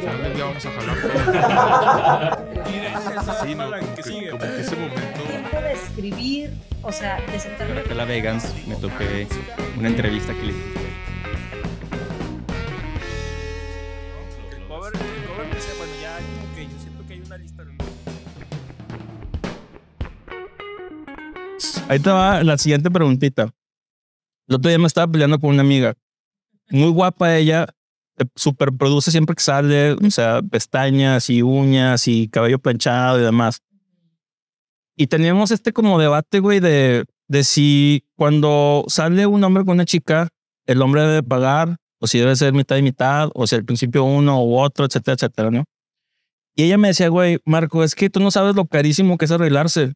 Tal ya vamos a jalar sí, no, como que, como que ese momento. Tiempo de escribir, o sea, de sentarme. la Vegans me topé una entrevista que le hiciste. El cover, yo siento que hay una lista. Ahí te va la siguiente preguntita. El otro día me estaba peleando con una amiga. Muy guapa ella, superproduce siempre que sale, o sea, pestañas y uñas y cabello planchado y demás. Y teníamos este como debate, güey, de, de si cuando sale un hombre con una chica, el hombre debe pagar, o si debe ser mitad y mitad, o si al principio uno u otro, etcétera, etcétera, ¿no? Y ella me decía, güey, Marco, es que tú no sabes lo carísimo que es arreglarse.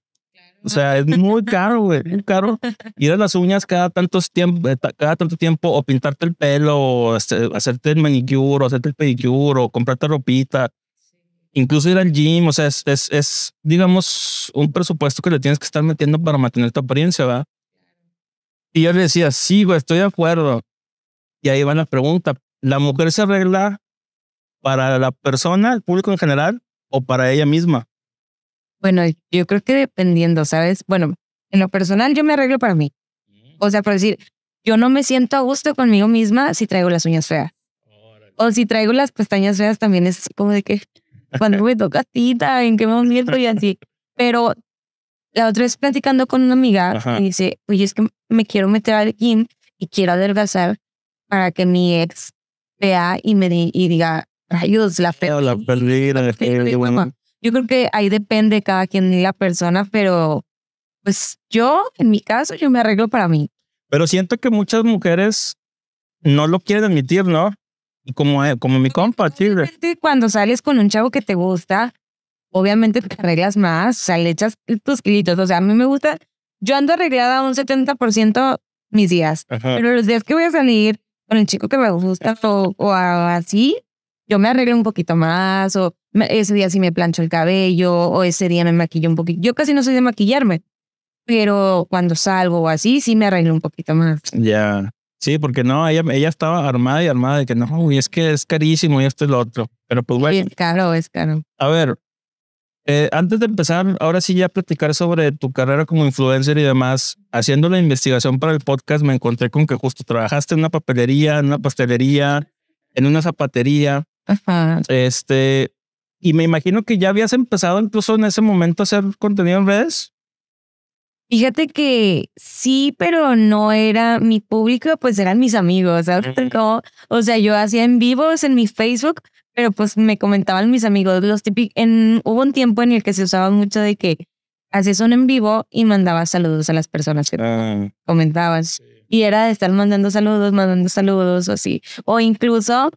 O sea, es muy caro, güey, muy caro. Ir a las uñas cada, tantos eh, cada tanto tiempo o pintarte el pelo, o hacerte el manicure, hacerte el pedicure, o comprarte ropita. Incluso ir al gym, o sea, es, es, es, digamos, un presupuesto que le tienes que estar metiendo para mantener tu apariencia, ¿verdad? Y yo le decía, sí, güey, estoy de acuerdo. Y ahí va la pregunta, ¿la mujer se arregla para la persona, el público en general, o para ella misma? Bueno, yo creo que dependiendo, ¿sabes? Bueno, en lo personal yo me arreglo para mí. Mm. O sea, por decir, yo no me siento a gusto conmigo misma si traigo las uñas feas. O si traigo las pestañas feas también es como de que cuando me toca tita, en qué momento y así. Pero la otra vez platicando con una amiga me dice, oye, es que me quiero meter al gym y quiero adelgazar para que mi ex vea y me y diga, rayos, la fe. Ah, la perdí, bueno. Yo creo que ahí depende cada quien y la persona, pero pues yo, en mi caso, yo me arreglo para mí. Pero siento que muchas mujeres no lo quieren admitir, ¿no? Y como, eh, como mi compa, chile. Cuando sales con un chavo que te gusta, obviamente te arreglas más, o sea, le echas tus kilitos. O sea, a mí me gusta, yo ando arreglada un 70% mis días, pero los días que voy a salir con el chico que me gusta o, o así, yo me arreglo un poquito más o ese día sí me plancho el cabello o ese día me maquillo un poquito. Yo casi no soy de maquillarme, pero cuando salgo o así, sí me arreglo un poquito más. Ya. Sí, porque no, ella, estaba armada y armada de que no, es que es carísimo y esto es lo otro. Pero pues bueno. es caro, es caro. A ver, eh, antes de empezar, ahora sí ya platicar sobre tu carrera como influencer y demás, haciendo la investigación para el podcast me encontré con que justo trabajaste en una papelería, en una pastelería, en una zapatería. Ajá. Este, y me imagino que ya habías empezado incluso en ese momento a hacer contenido en redes. Fíjate que sí, pero no era mi público, pues eran mis amigos, o sea, yo hacía en vivos en mi Facebook, pero pues me comentaban mis amigos, los típicos, en, hubo un tiempo en el que se usaba mucho de que hacías un en vivo y mandabas saludos a las personas que ah. comentabas. Y era de estar mandando saludos, mandando saludos o así. O incluso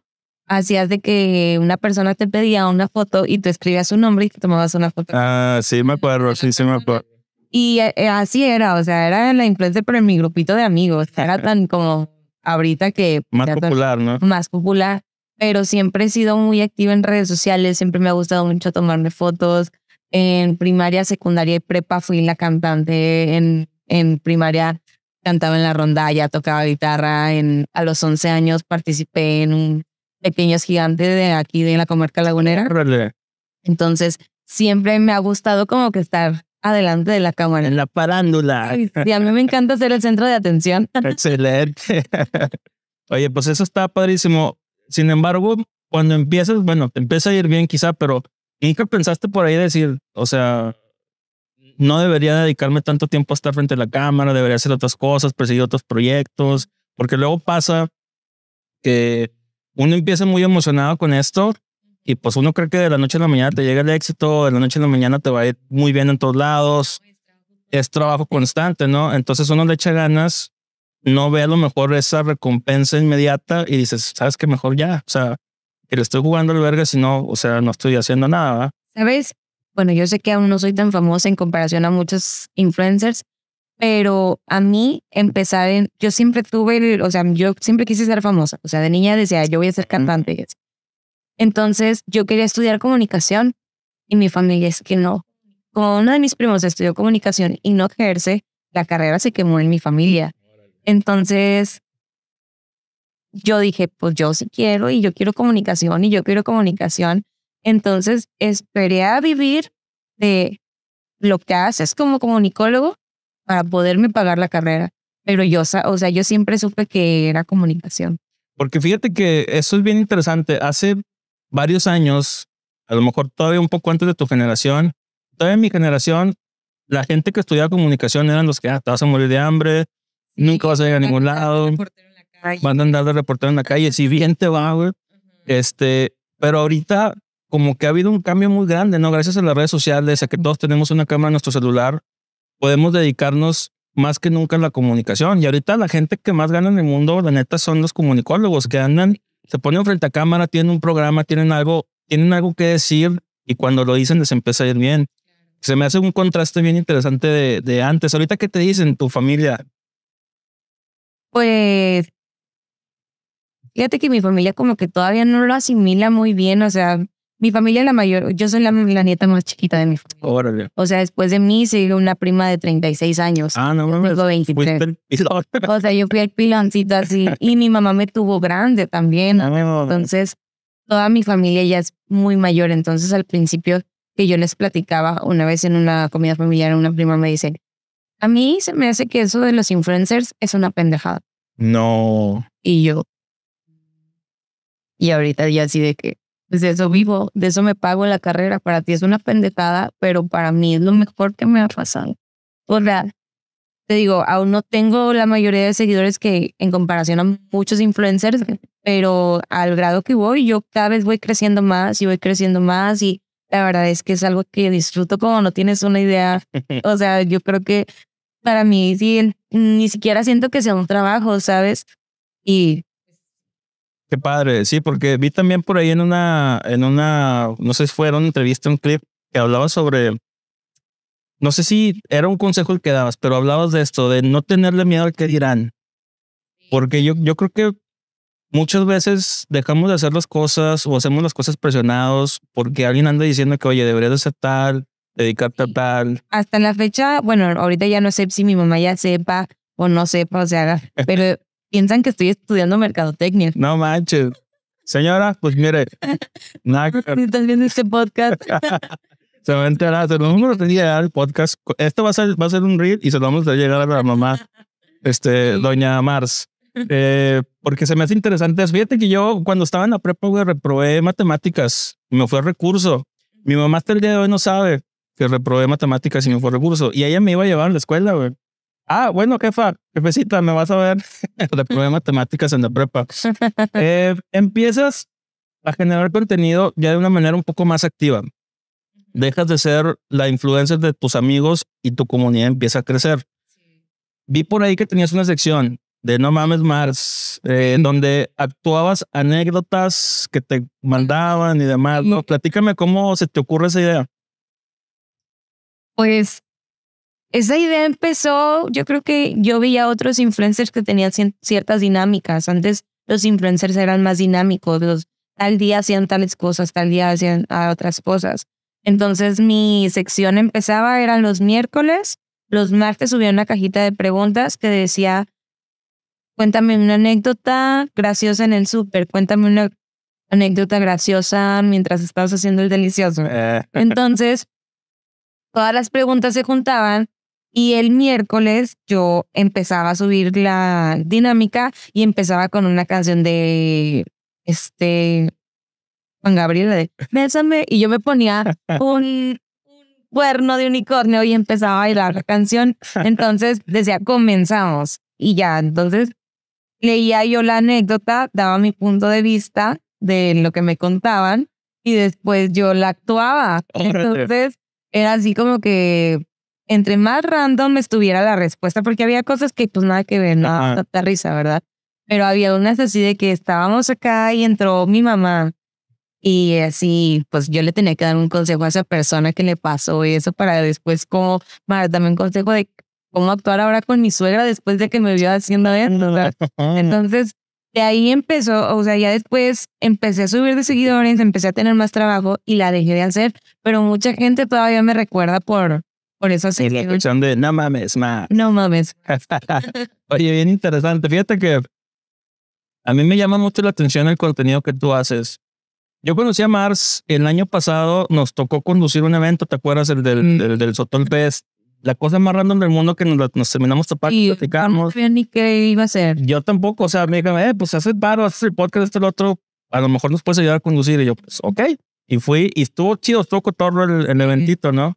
hacías de que una persona te pedía una foto y tú escribías su nombre y te tomabas una foto. Ah, sí, me acuerdo, sí, sí, me acuerdo. Y eh, así era, o sea, era la influencia pero en mi grupito de amigos. Era tan como ahorita que. Más popular, ¿no? Más popular. Pero siempre he sido muy activa en redes sociales, siempre me ha gustado mucho tomarme fotos. En primaria, secundaria y prepa fui la cantante. En, en primaria cantaba en la rondalla, tocaba guitarra. En, a los 11 años participé en un pequeños gigantes de aquí de la comarca lagunera. Entonces, siempre me ha gustado como que estar adelante de la cámara. En la parándula. Y, a mí me encanta ser el centro de atención. Excelente. Oye, pues eso está padrísimo. Sin embargo, cuando empiezas, bueno, te empieza a ir bien quizá, pero ¿qué pensaste por ahí decir, o sea, no debería dedicarme tanto tiempo a estar frente a la cámara, debería hacer otras cosas, perseguir otros proyectos, porque luego pasa que uno empieza muy emocionado con esto y pues uno cree que de la noche a la mañana te llega el éxito, de la noche a la mañana te va a ir muy bien en todos lados. Es trabajo constante, ¿no? Entonces uno le echa ganas, no ve a lo mejor esa recompensa inmediata y dices, ¿sabes qué? Mejor ya. O sea, que le estoy jugando al verga si no, o sea, no estoy haciendo nada. ¿Sabes? Bueno, yo sé que aún no soy tan famosa en comparación a muchos influencers, pero a mí empezar en, yo siempre tuve, o sea, yo siempre quise ser famosa, o sea, de niña decía, yo voy a ser cantante. Entonces yo quería estudiar comunicación y mi familia es que no. Como uno de mis primos estudió comunicación y no ejerce, la carrera se quemó en mi familia. Entonces yo dije, pues yo sí quiero y yo quiero comunicación y yo quiero comunicación. Entonces esperé a vivir de lo que haces como comunicólogo para poderme pagar la carrera. Pero yo, o sea, yo siempre supe que era comunicación. Porque fíjate que eso es bien interesante. Hace varios años, a lo mejor todavía un poco antes de tu generación, todavía en mi generación, la gente que estudiaba comunicación eran los que ah, te vas a morir de hambre, nunca vas a llegar a ningún lado, van a andar de reportero en la calle, si bien te va, güey. Este, pero ahorita como que ha habido un cambio muy grande, ¿no? Gracias a las redes sociales, a que todos tenemos una cámara en nuestro celular, podemos dedicarnos más que nunca a la comunicación. Y ahorita la gente que más gana en el mundo, la neta, son los comunicólogos que andan, se ponen frente a cámara, tienen un programa, tienen algo, tienen algo que decir y cuando lo dicen les empieza a ir bien. Se me hace un contraste bien interesante de, de antes. Ahorita, ¿qué te dicen tu familia? Pues, fíjate que mi familia como que todavía no lo asimila muy bien, o sea, mi familia es la mayor, yo soy la, nieta más chiquita de mi familia. Órale. O sea, después de mí sigue una prima de 36 años. Ah, no, no. Tengo 23. O sea, yo fui el piloncito así. y mi mamá me tuvo grande también. Ah, entonces, toda mi familia ya es muy mayor. Entonces, al principio que yo les platicaba una vez en una comida familiar, una prima me dice, a mí se me hace que eso de los influencers es una pendejada. No. Y yo. Y ahorita ya así de que pues, de eso vivo, de eso me pago la carrera. Para ti es una pendejada, pero para mí es lo mejor que me ha pasado. Por te digo, aún no tengo la mayoría de seguidores que en comparación a muchos influencers, pero al grado que voy, yo cada vez voy creciendo más y voy creciendo más y la verdad es que es algo que disfruto como no tienes una idea. O sea, yo creo que para mí sí, ni siquiera siento que sea un trabajo, ¿sabes? Y Qué padre, sí, porque vi también por ahí en una, en una, no sé si fue una entrevista, un clip que hablaba sobre, no sé si era un consejo el que dabas, pero hablabas de esto, de no tenerle miedo al que dirán. Porque yo, yo creo que muchas veces dejamos de hacer las cosas o hacemos las cosas presionados porque alguien anda diciendo que, oye, deberías hacer tal, dedicarte a tal. Hasta la fecha, bueno, ahorita ya no sé si mi mamá ya sepa o no sepa, o sea, pero piensan que estoy estudiando mercadotecnia. No manches. Señora, pues mire, nada Estás viendo este podcast. se va a enterar, se lo vamos a llegar al podcast. Esto va a ser, va a ser un reel y se lo vamos a llegar a la mamá, este, doña Mars. Eh, porque se me hace interesante. Fíjate que yo cuando estaba en la prepa, güey, reprobé matemáticas. Me fue recurso. Mi mamá hasta el día de hoy no sabe que reprobé matemáticas y me fue recurso. Y ella me iba a llevar a la escuela, güey. Ah, bueno, jefa, jefecita, me vas a ver de problemas matemáticas en la prepa. Eh, empiezas a generar contenido ya de una manera un poco más activa. Dejas de ser la influencer de tus amigos y tu comunidad empieza a crecer. Vi por ahí que tenías una sección de No Mames Mars, eh, en donde actuabas anécdotas que te mandaban y demás. No, platícame cómo se te ocurre esa idea. Pues esa idea empezó, yo creo que yo veía otros influencers que tenían ciertas dinámicas. Antes los influencers eran más dinámicos, tal día hacían tales cosas, tal día hacían ah, otras cosas. Entonces mi sección empezaba, eran los miércoles, los martes subía una cajita de preguntas que decía, cuéntame una anécdota graciosa en el súper, cuéntame una anécdota graciosa mientras estabas haciendo el delicioso. Eh. Entonces, todas las preguntas se juntaban y el miércoles yo empezaba a subir la dinámica y empezaba con una canción de este Juan Gabriel de Bésame y yo me ponía un, un cuerno de unicornio y empezaba a bailar la canción. Entonces decía, comenzamos. Y ya, entonces leía yo la anécdota, daba mi punto de vista de lo que me contaban y después yo la actuaba. Entonces era así como que entre más random estuviera la respuesta, porque había cosas que pues nada que ver, nada, no, tanta risa, ¿verdad? Pero había unas así de que estábamos acá y entró mi mamá y así, pues yo le tenía que dar un consejo a esa persona que le pasó y eso para después como, madre, también un consejo de cómo actuar ahora con mi suegra después de que me vio haciendo esto. ¿verdad? Entonces, de ahí empezó, o sea, ya después empecé a subir de seguidores, empecé a tener más trabajo y la dejé de hacer, pero mucha gente todavía me recuerda por, por eso sería la canción de No mames, ma. No mames. Oye, bien interesante. Fíjate que a mí me llama mucho la atención el contenido que tú haces. Yo conocí a Mars el año pasado, nos tocó conducir un evento, ¿te acuerdas? El del, mm. del Sotol Fest. La cosa más random del mundo que nos, nos terminamos tapando y platicamos. No ni qué iba a ser. Yo tampoco, o sea, me dijeron, eh, pues haces paro, haces el podcast, este, el otro, a lo mejor nos puedes ayudar a conducir. Y yo, pues, ok. Y fui, y estuvo chido, estuvo cotorro el, el eventito, ¿no?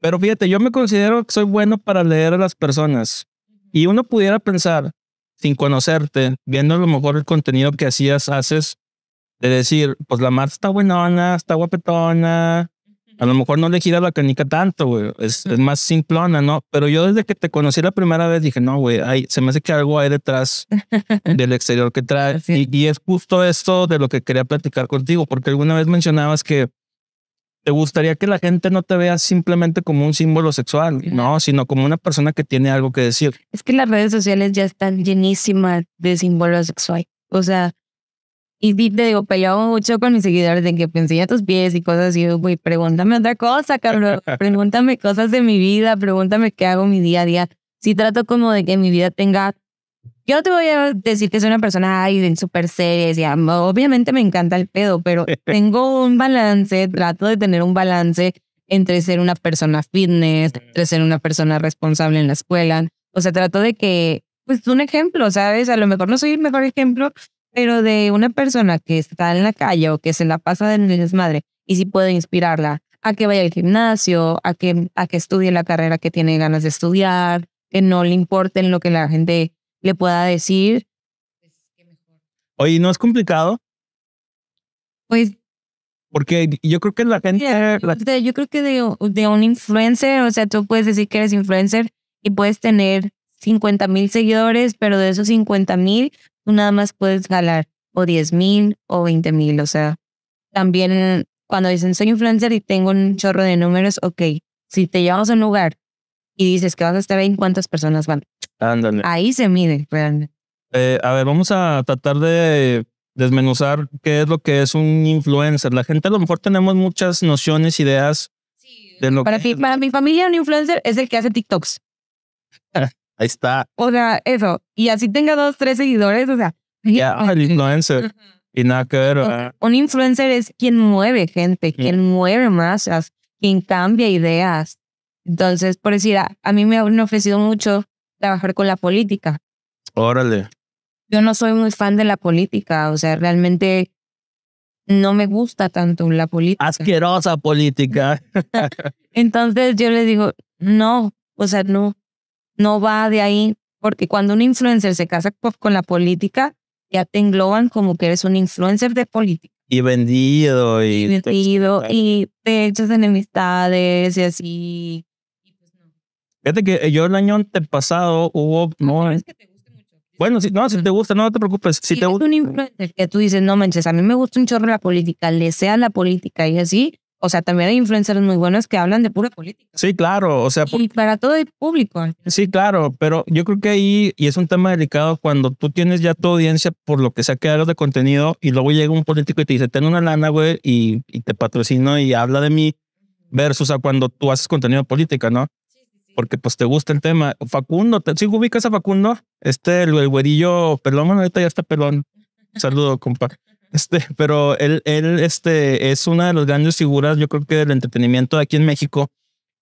Pero fíjate, yo me considero que soy bueno para leer a las personas. Y uno pudiera pensar, sin conocerte, viendo a lo mejor el contenido que hacías, haces, de decir, pues la Marta está buenona, está guapetona, a lo mejor no le gira la canica tanto, güey. Es, más simplona, ¿no? Pero yo desde que te conocí la primera vez dije, no, güey, se me hace que algo hay detrás del exterior que trae. Y, y, es justo esto de lo que quería platicar contigo, porque alguna vez mencionabas que te gustaría que la gente no te vea simplemente como un símbolo sexual, no, sino como una persona que tiene algo que decir. Es que las redes sociales ya están llenísimas de símbolos sexuales. O sea, y te digo, peleaba mucho con mis seguidores de que pensé pues, a tus pies y cosas así. Güey, pregúntame otra cosa, Carlos, pregúntame cosas de mi vida, pregúntame qué hago mi día a día. si trato como de que mi vida tenga yo te voy a decir que soy una persona ay, súper seria, y obviamente me encanta el pedo, pero tengo un balance, trato de tener un balance entre ser una persona fitness, entre ser una persona responsable en la escuela. O sea, trato de que, pues un ejemplo, ¿sabes? A lo mejor no soy el mejor ejemplo, pero de una persona que está en la calle o que se la pasa de desmadre y si puedo inspirarla a que vaya al gimnasio, a que, a que estudie la carrera que tiene ganas de estudiar, que no le importe lo que la gente le pueda decir. Oye, ¿no es complicado? Pues. Porque yo creo que la gente. yo creo que de, un influencer, o sea, tú puedes decir que eres influencer y puedes tener 50 mil seguidores, pero de esos 50 mil, tú nada más puedes ganar o 10 mil o 20 mil. O sea, también cuando dicen soy influencer y tengo un chorro de números, ok, si te llevas a un lugar y dices que vas a estar ahí, ¿cuántas personas van? Ahí se mide realmente. Eh, a ver, vamos a tratar de desmenuzar qué es lo que es un influencer. La gente a lo mejor tenemos muchas nociones, ideas sí. de lo para Mi, para mi familia un influencer es el que hace TikToks. Ahí está. O sea, eso. Y así tenga dos, tres seguidores, o sea. Ya, el influencer. Y nada que ver. Un, influencer es quien mueve gente, quien mueve masas, quien cambia ideas. Entonces, por decir, a, a mí me han ofrecido mucho trabajar con la política. Órale. Yo no soy muy fan de la política, o sea, realmente no me gusta tanto la política. Asquerosa política. Entonces yo le digo, no, o sea, no, no va de ahí, porque cuando un influencer se casa con la política, ya te engloban como que eres un influencer de política. Y vendido. Y, y vendido, y te echas enemistades y así. Fíjate que eh, yo el año pasado hubo. No, eh, que te guste mucho. Bueno, si, no, si te gusta, no te preocupes. Si te gusta. un influencer que tú dices, no manches, a mí me gusta un chorro la política, le sea la política y así. O sea, también hay influencers muy buenos que hablan de pura política. Sí, claro. O sea, y para todo el público. Sí, claro. Pero yo creo que ahí, y es un tema delicado, cuando tú tienes ya tu audiencia por lo que sea que hagas de contenido y luego llega un político y te dice, ten una lana, güey, y, y te patrocino y habla de mí, versus a cuando tú haces contenido de política, ¿no? porque pues te gusta el tema. Facundo, ¿sí ubicas a Facundo? Este, el, el güerillo pelón, bueno, ahorita ya está pelón. Saludo, compa. Este, pero él, él este, es una de las grandes figuras, yo creo que del entretenimiento aquí en México.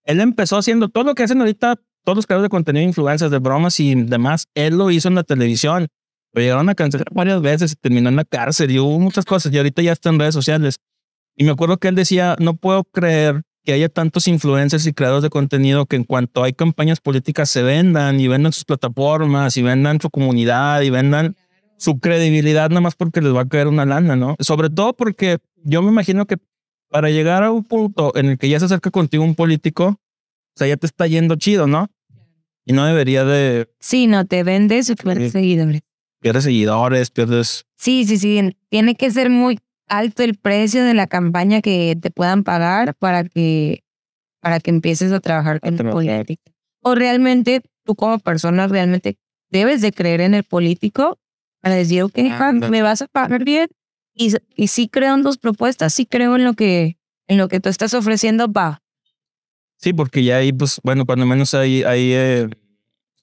Él empezó haciendo todo lo que hacen ahorita todos los creadores de contenido, influencias, de bromas y demás. Él lo hizo en la televisión. Lo llegaron a cancelar varias veces, y terminó en la cárcel y hubo muchas cosas. Y ahorita ya está en redes sociales. Y me acuerdo que él decía, no puedo creer que haya tantos influencers y creadores de contenido que en cuanto hay campañas políticas se vendan y vendan sus plataformas y vendan su comunidad y vendan su credibilidad nada más porque les va a caer una lana, ¿no? Sobre todo porque yo me imagino que para llegar a un punto en el que ya se acerca contigo un político, o sea, ya te está yendo chido, ¿no? Y no debería de... Sí, no, te vendes y pierdes seguidores. Pierdes seguidores, pierdes... Sí, sí, sí, tiene que ser muy alto el precio de la campaña que te puedan pagar para que, para que empieces a trabajar en ah, política. O realmente tú como persona realmente debes de creer en el político para decir, ok, ah, me vas a pagar bien y, y sí creo en tus propuestas, sí creo en lo que, en lo que tú estás ofreciendo, va. Sí, porque ya ahí, pues, bueno, cuando menos hay, ahí eh,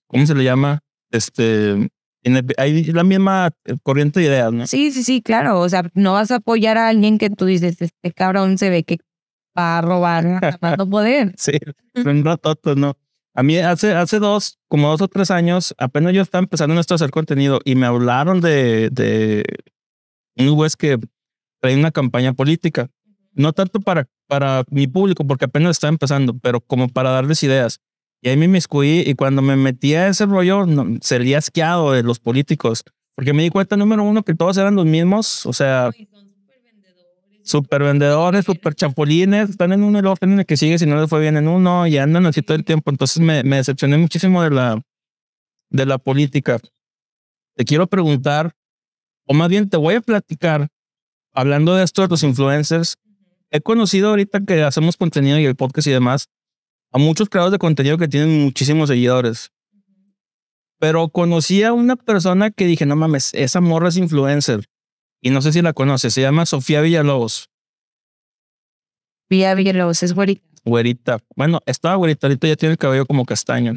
¿cómo se le llama? Este, hay la misma corriente de ideas, ¿no? Sí, sí, sí, claro. O sea, no vas a apoyar a alguien que tú dices, este cabrón se ve que va a robar a no poder. sí, un ratoto, ¿no? A mí hace, hace dos, como dos o tres años, apenas yo estaba empezando en a hacer contenido y me hablaron de, de un juez que trae una campaña política. No tanto para, para mi público, porque apenas estaba empezando, pero como para darles ideas. Y ahí me inmiscuí y cuando me metí a ese rollo, sería asqueado de los políticos. Porque me di cuenta, número uno, que todos eran los mismos. O sea, super vendedores, super champolines, están en uno y luego tienen el que sigue si no les fue bien en uno y andan así todo el tiempo. Entonces me, decepcioné muchísimo de la, de la política. Te quiero preguntar, o más bien te voy a platicar, hablando de esto de los influencers, he conocido ahorita que hacemos contenido y el podcast y demás, a muchos creadores de contenido que tienen muchísimos seguidores. Pero conocí a una persona que dije, no mames, esa morra es influencer. Y no sé si la conoces, se llama Sofía Villalobos. Sofía Villalobos es güerita. Güerita. Bueno, estaba güerita, ahorita ya tiene el cabello como castaño.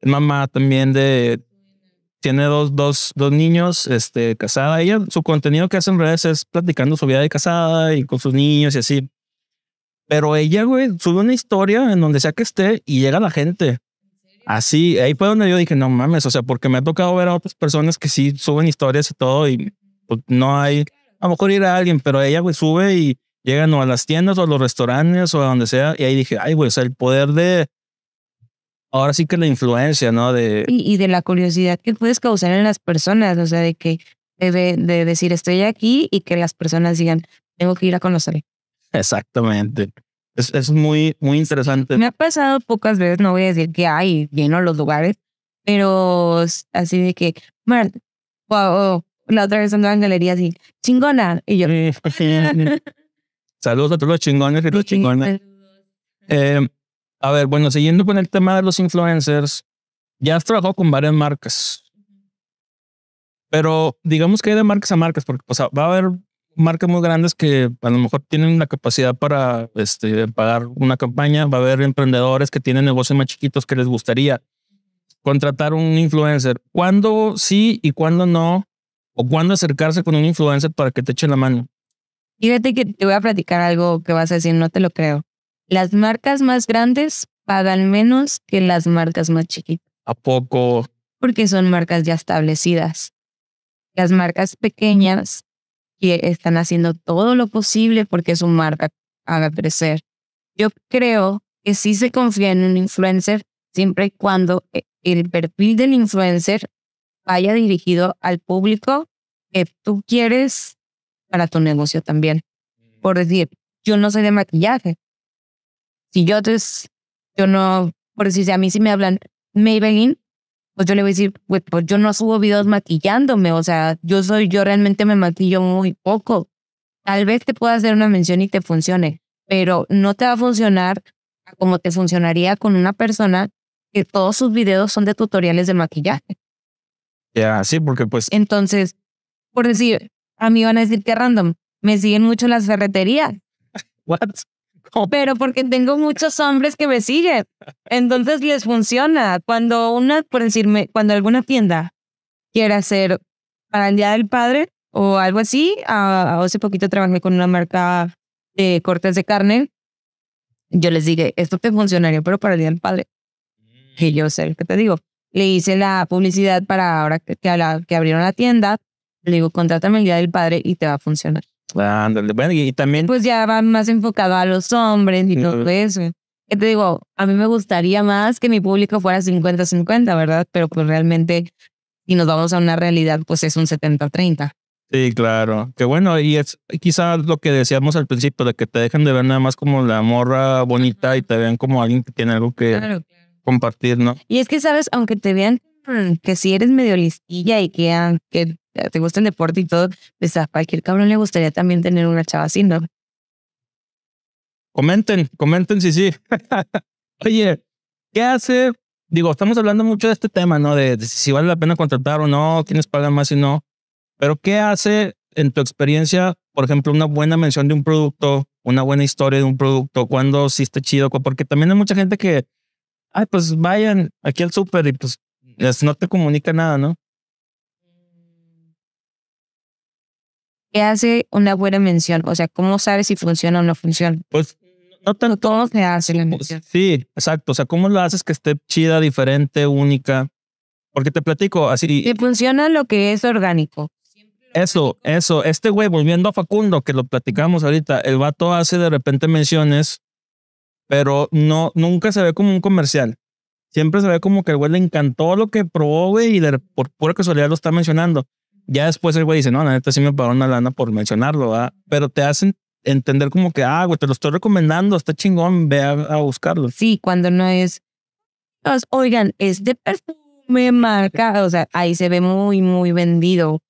Es mamá también de... Tiene dos, dos, dos niños, este, casada. Ella, su contenido que hace en redes es platicando su vida de casada y con sus niños y así. Pero ella, güey, sube una historia en donde sea que esté y llega la gente. Así, ahí fue donde yo dije, no mames, o sea, porque me ha tocado ver a otras personas que sí suben historias y todo y pues, no hay, a lo mejor ir a alguien, pero ella, güey, sube y llegan o a las tiendas o a los restaurantes o a donde sea y ahí dije, ay, güey, o sea, el poder de, ahora sí que la influencia, ¿no? De... Y, de la curiosidad que puedes causar en las personas, o sea, de que, debe de decir, estoy aquí y que las personas digan, tengo que ir a conocer. Exactamente. Es, es, muy, muy interesante. Me ha pasado pocas veces, no voy a decir que hay lleno los lugares, pero así de que, Mar, wow, oh, la otra vez andaba en galería así, chingona. Y yo. Pues saludos a todos los chingones y los chingones. Eh, a ver, bueno, siguiendo con el tema de los influencers, ya has trabajado con varias marcas. Pero digamos que hay de marcas a marcas, porque o sea, va a haber marcas muy grandes que a lo mejor tienen la capacidad para este, pagar una campaña. Va a haber emprendedores que tienen negocios más chiquitos que les gustaría contratar un influencer. ¿Cuándo sí y cuándo no? ¿O cuándo acercarse con un influencer para que te eche la mano? Fíjate que te voy a platicar algo que vas a decir, no te lo creo. Las marcas más grandes pagan menos que las marcas más chiquitas. ¿A poco? Porque son marcas ya establecidas. Las marcas pequeñas que están haciendo todo lo posible porque su marca haga crecer. Yo creo que sí se confía en un influencer siempre y cuando eh, el perfil del influencer vaya dirigido al público que tú quieres para tu negocio también. Mm. Por decir, yo no soy de maquillaje. Si yo te, yo no, por decir, si a mí si me hablan Maybelline, pues yo le voy a decir, pues, pues, yo no subo videos maquillándome, o sea, yo soy, yo realmente me maquillo muy poco. Tal vez te pueda hacer una mención y te funcione, pero no te va a funcionar como te funcionaría con una persona que todos sus videos son de tutoriales de maquillaje. Ya, sí, porque pues. Entonces, por decir, a mí van a decir que random, me siguen mucho las ferreterías. What? pero porque tengo muchos hombres que me siguen. Entonces les funciona. Cuando una, por decirme, cuando alguna tienda quiere hacer para el Día del Padre o algo así, ah, hace poquito trabajé con una marca de cortes de carne. Yo les dije, esto te funcionaría, pero para el Día del Padre. Mm. Y yo sé lo que te digo. Le hice la publicidad para ahora que, que abrieron la tienda. Le digo, contrátame el Día del Padre y te va a funcionar. Bueno, y, también. Pues ya va más enfocado a los hombres y todo eso. Que te digo, a mí me gustaría más que mi público fuera 50-50, ¿verdad? Pero pues realmente, si nos vamos a una realidad, pues es un 70-30. Sí, claro. Que bueno, y es quizás lo que decíamos al principio, de que te dejen de ver nada más como la morra bonita y te vean como alguien que tiene algo que compartir, ¿no? Y es que, sabes, aunque te vean mm, que si eres medio listilla y que, ah, que te gusta el deporte y todo, pues a cualquier cabrón le gustaría también tener una chava así, ¿no? Comenten, comenten si sí. Oye, ¿qué hace? Digo, estamos hablando mucho de este tema, ¿no? De, si vale la pena contratar o no, quiénes pagan más y no. Pero ¿qué hace en tu experiencia, por ejemplo, una buena mención de un producto, una buena historia de un producto, cuando sí está chido, porque también hay mucha gente que, ay, pues vayan aquí al súper y pues no te comunica nada, ¿no? hace una buena mención? O sea, ¿cómo sabes si funciona o no funciona? Pues no todos ¿Cómo se hace la mención? Sí, exacto. O sea, ¿cómo lo haces que esté chida, diferente, única? Porque te platico así. Que funciona lo que es orgánico. Eso, eso. Este güey, volviendo a Facundo, que lo platicamos ahorita, el vato hace de repente menciones, pero no, nunca se ve como un comercial. Siempre se ve como que el güey le encantó lo que probó, güey, y por pura casualidad lo está mencionando. Ya después el güey dice, no, la neta sí me pagó una lana por mencionarlo, ¿verdad? pero te hacen entender como que, ah, güey, te lo estoy recomendando, está chingón, ve a, buscarlo. Sí, cuando no es, oigan, es de perfume, marca, o sea, ahí se ve muy, muy vendido,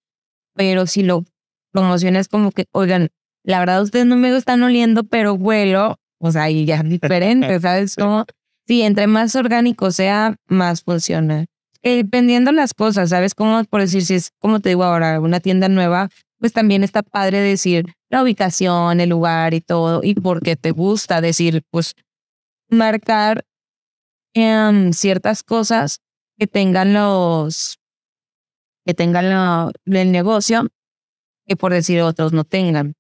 pero si lo promocionas como que, oigan, la verdad ustedes no me están oliendo, pero huelo, o sea, ahí ya es diferente, ¿sabes? Como, sí, entre más orgánico sea, más funciona dependiendo eh, de las cosas, ¿sabes? Como por decir, si es como te digo ahora, una tienda nueva, pues también está padre decir la ubicación, el lugar y todo, y porque te gusta decir, pues marcar em, ciertas cosas que tengan los, que tengan el negocio, que por decir otros no tengan.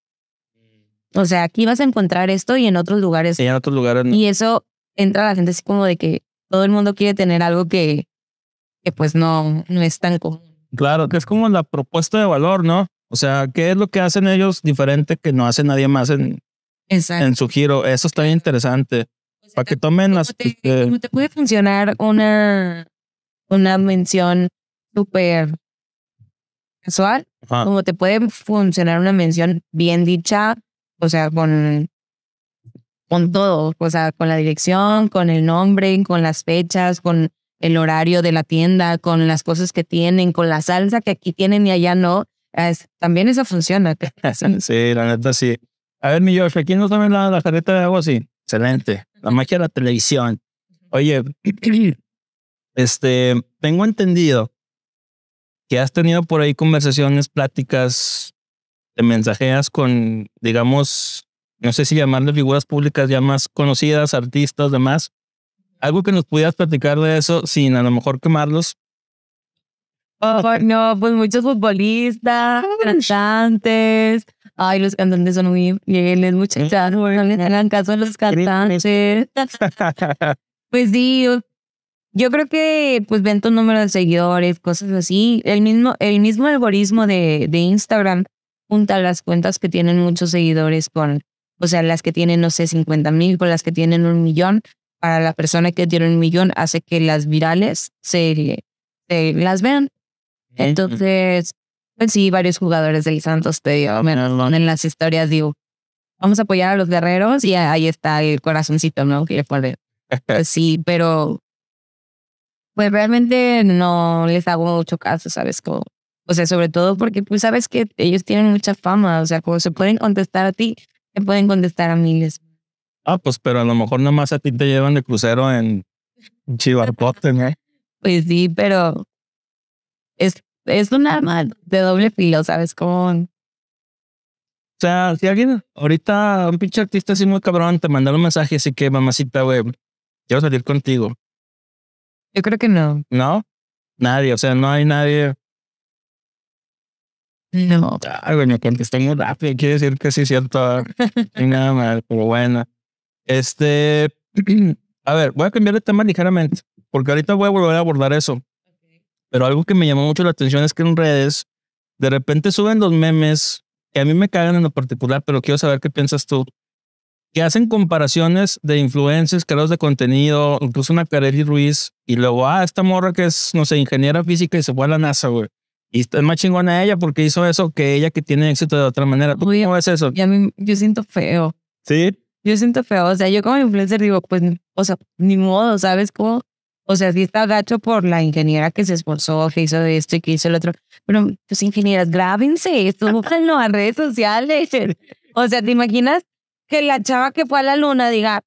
O sea, aquí vas a encontrar esto y en otros lugares. Y en otros lugares Y eso entra a la gente así como de que todo el mundo quiere tener algo que, que pues no, no es tan común. Claro, que es como la propuesta de valor, ¿no? O sea, ¿qué es lo que hacen ellos diferente que no hace nadie más en, en su giro? Eso está bien interesante. para que tomen las... Te, este te puede funcionar una, una mención súper casual? Como te puede funcionar una mención bien dicha, o sea, con, con todo, o sea, con la dirección, con el nombre, con las fechas, con el horario de la tienda, con las cosas que tienen, con la salsa que aquí tienen y allá no. también eso funciona. sí, la neta sí. A ver, mi George, aquí nos da la, la jarreta de agua así. Excelente. La magia de la televisión. Oye, este, tengo entendido que has tenido por ahí conversaciones, pláticas, te mensajeas con, digamos, no sé si llamarle figuras públicas ya más conocidas, artistas, demás algo que nos pudieras platicar de eso sin a lo mejor quemarlos. Oh, no, pues muchos futbolistas, cantantes. Ay, los cantantes son muy fieles, muchachos eh. No les hagan caso a los cantantes. pues sí, yo, creo que pues ven tu número de seguidores, cosas así. El mismo, el mismo algoritmo de, de Instagram junta las cuentas que tienen muchos seguidores con, o sea, las que tienen, no sé, 50 mil con las que tienen un millón para la persona que tiene un millón hace que las virales se, se las vean. Entonces, pues sí, varios jugadores del Santos te dio menos en las historias, digo, vamos a apoyar a los guerreros y ahí está el corazoncito, ¿no? Que le pues sí, pero pues realmente no les hago mucho caso, ¿sabes? Como, o sea, sobre todo porque pues sabes que ellos tienen mucha fama, o sea, como se pueden contestar a ti, se pueden contestar a miles. Ah, pues, pero a lo mejor nomás a ti te llevan de crucero en Chivarcote, ¿eh? Pues sí, pero es, es una arma de doble filo, ¿sabes? Como... O sea, si alguien, ahorita un pinche artista así muy cabrón te mandó un mensaje así que, mamacita, güey, quiero salir contigo. Yo creo que no. ¿No? Nadie, o sea, no hay nadie. No. Ay, güey, me contesté muy rápido. Quiere decir que sí cierto. ¿eh? y nada más, pero bueno. Este, a ver, voy a cambiar de tema ligeramente, porque ahorita voy a volver a abordar eso. Pero algo que me llamó mucho la atención es que en redes, de repente suben los memes, que a mí me cagan en lo particular, pero quiero saber qué piensas tú, que hacen comparaciones de influencers, creadores de contenido, incluso una Kareli Ruiz, y luego, ah, esta morra que es, no sé, ingeniera física y se fue a la NASA, güey. Y está más chingona ella porque hizo eso que ella que tiene éxito de otra manera. ¿Tú cómo es eso? Y a mí, yo siento feo. Sí yo siento feo. O sea, yo como influencer digo, pues, o sea, ni modo, ¿sabes cómo? O sea, si está gacho por la ingeniera que se esforzó, que hizo esto y que hizo el otro. Pero, pues, ingenieras, grábense esto, búsquenlo a redes sociales. O sea, ¿te imaginas que la chava que fue a la luna diga,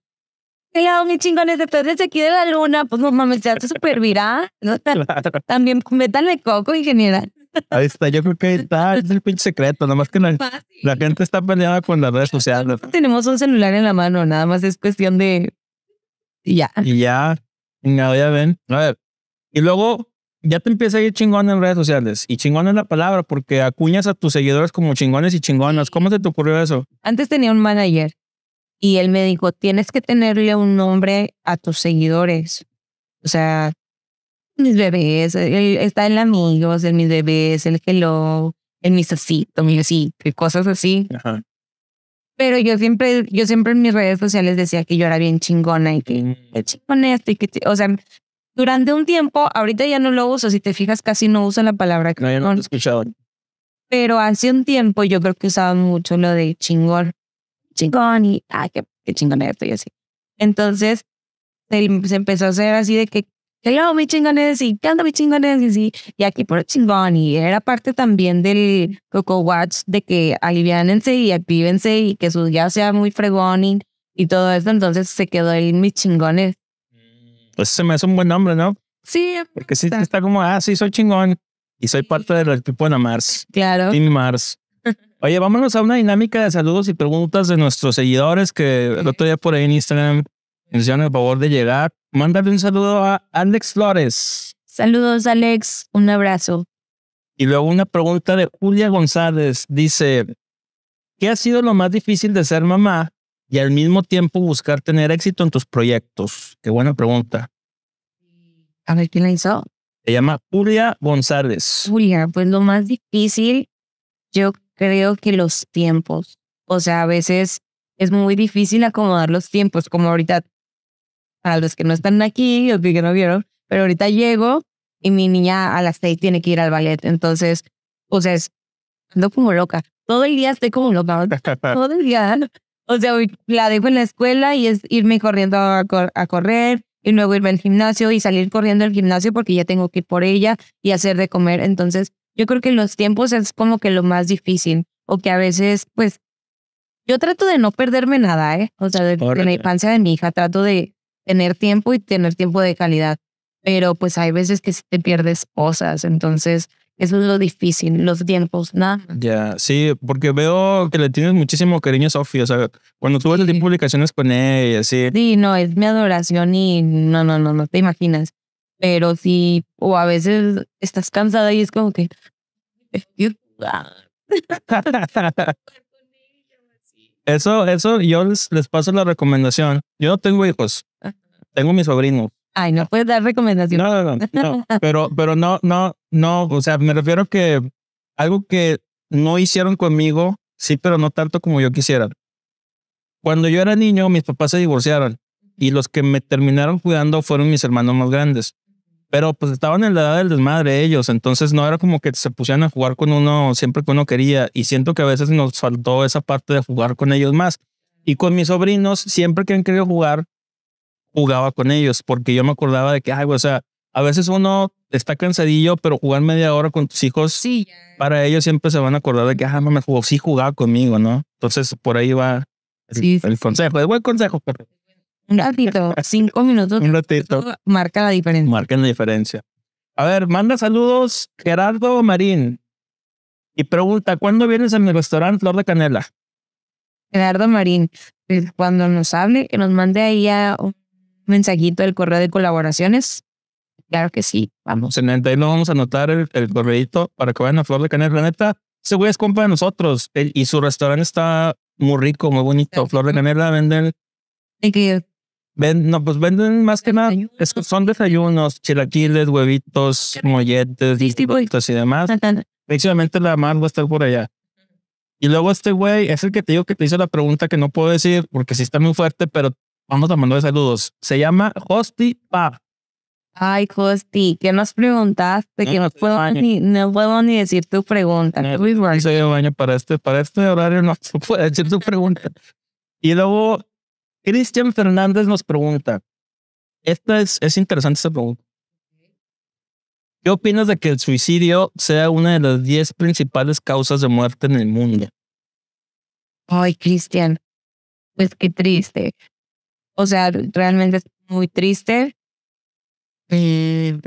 he mi mis chingones desde aquí de la luna? Pues, no mames, se hace súper viral. También métanle coco, ingeniera. Ahí está, yo creo que ahí está, es el pinche secreto, nada más que la, la gente está peleada con las redes sociales. Tenemos un celular en la mano, nada más es cuestión de... Y ya. Y ya, ya ven. A ver, y luego ya te empieza a ir chingón en redes sociales. Y chingón es la palabra porque acuñas a tus seguidores como chingones y chingonas. ¿Cómo se te ocurrió eso? Antes tenía un manager y él me dijo, tienes que tenerle un nombre a tus seguidores. O sea, mis bebés, está el amigos, el mis bebés, el hello, el mis asitos, mi cosas así. Pero yo siempre, yo siempre en mis redes sociales decía que yo era bien chingona y que mm. chingona esto y que, o sea, durante un tiempo, ahorita ya no lo uso, si te fijas casi no uso la palabra. No, yo no lo he escuchado. Pero hace un tiempo yo creo que usaba mucho lo de chingón, chingón y, ah, qué, qué esto y así. Entonces, se empezó a hacer así de que que yo, mis chingones, y ando, mis chingones, y sí, y aquí por chingón. Y era parte también del Coco Watch de que aliviánense y actívense y que su día sea muy fregón y, todo eso. Entonces se quedó ahí mis chingones. Pues se me hace un buen nombre, ¿no? Sí. Porque sí está, como, ah, sí, soy chingón y soy parte del equipo de la Mars. Claro. Team Mars. Oye, vámonos a una dinámica de saludos y preguntas de nuestros seguidores que el otro día por ahí en Instagram nos hicieron el favor de llegar. Mándale un saludo a Alex Flores. Saludos, Alex. Un abrazo. Y luego una pregunta de Julia González. Dice, ¿qué ha sido lo más difícil de ser mamá y al mismo tiempo buscar tener éxito en tus proyectos? Qué buena pregunta. A ver, ¿quién la hizo? Se llama Julia González. Julia, pues lo más difícil, yo creo que los tiempos. O sea, a veces es muy difícil acomodar los tiempos, como ahorita a los que no están aquí, los que no vieron, pero ahorita llego y mi niña a las seis tiene que ir al ballet. Entonces, o sea, es, ando como loca. Todo el día estoy como loca. Todo el día. O sea, la dejo en la escuela y es irme corriendo a, correr y luego irme al gimnasio y salir corriendo al gimnasio porque ya tengo que ir por ella y hacer de comer. Entonces, yo creo que los tiempos es como que lo más difícil o que a veces, pues, yo trato de no perderme nada, ¿eh? O sea, de, de la infancia de mi hija, trato de tener tiempo y tener tiempo de calidad. Pero pues hay veces que te pierdes cosas, entonces eso es lo difícil, los tiempos, nada. Ya, sí, porque veo que le tienes muchísimo cariño a Sofía, o sea, cuando tú ves sí. las publicaciones con ella, sí. Sí, no, es mi adoración y no, no, no, no te imaginas. Pero sí, o a veces estás cansada y es como que... Eso, eso, yo les, paso la recomendación. Yo no tengo hijos, ah. tengo mis sobrinos. Ay, no puedes dar recomendación. No, no, no, Pero, pero no, no, no. O sea, me refiero que algo que no hicieron conmigo, sí, pero no tanto como yo quisiera. Cuando yo era niño, mis papás se divorciaron y los que me terminaron cuidando fueron mis hermanos más grandes. Pero pues estaban en la edad del desmadre ellos, entonces no era como que se pusieran a jugar con uno siempre que uno quería y siento que a veces nos faltó esa parte de jugar con ellos más. Y con mis sobrinos, siempre que han querido jugar, jugaba con ellos, porque yo me acordaba de que, ay, o sea, a veces uno está cansadillo, pero jugar media hora con tus hijos, para ellos siempre se van a acordar de que, ay, ah, mamá, jugó, sí jugaba conmigo, ¿no? Entonces, por ahí va el, sí, el consejo, buen consejo, perfecto. Un ratito, cinco minutos. Un ratito. Marca la diferencia. Marca la diferencia. A ver, manda saludos Gerardo Marín y pregunta, ¿cuándo vienes a mi restaurante Flor de Canela? Gerardo Marín, pues, cuando nos hable, que nos mande ahí un mensajito del correo de colaboraciones. Claro que sí, vamos. ahí lo vamos a anotar el, el para que vayan a Flor de Canela. La neta, ese güey es compa de nosotros y su restaurante está muy rico, muy bonito. Flor de Canela venden no, pues venden más que nada. son desayunos, chilaquiles, huevitos, molletes, distintos y demás. Próximamente la mar va a estar por allá. Y luego este güey es el que te digo que te hizo la pregunta que no puedo decir porque sí está muy fuerte, pero vamos a mandarle saludos. Se llama Hosti Pa Ay, Hosti, ¿qué nos preguntaste? Que no, pues, puedo, ni, no puedo ni decir tu pregunta. soy de pues, baño para este, para este horario no puedo decir tu pregunta. Y luego Cristian Fernández nos pregunta, esta es, interesante esta pregunta. ¿Qué opinas de que el suicidio sea una de las 10 principales causas de muerte en el mundo? Ay, Cristian, pues qué triste. O sea, realmente es muy triste. Y eh,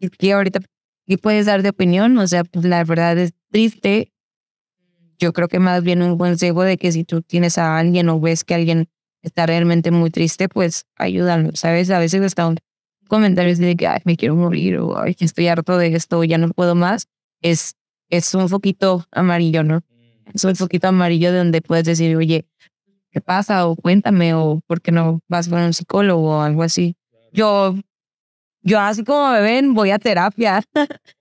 es que ahorita, ¿qué puedes dar de opinión? O sea, pues, la verdad es triste yo creo que más bien un consejo de que si tú tienes a alguien o ves que alguien está realmente muy triste, pues ayúdalo, ¿sabes? A veces hasta un comentario de que Ay, me quiero morir o Ay, estoy harto de esto, ya no puedo más, es, es un foquito amarillo, ¿no? Mm. Es un foquito amarillo de donde puedes decir, oye, ¿qué pasa? O cuéntame, o ¿por qué no vas con un psicólogo o algo así? Yo, yo así como me ven, voy a terapia.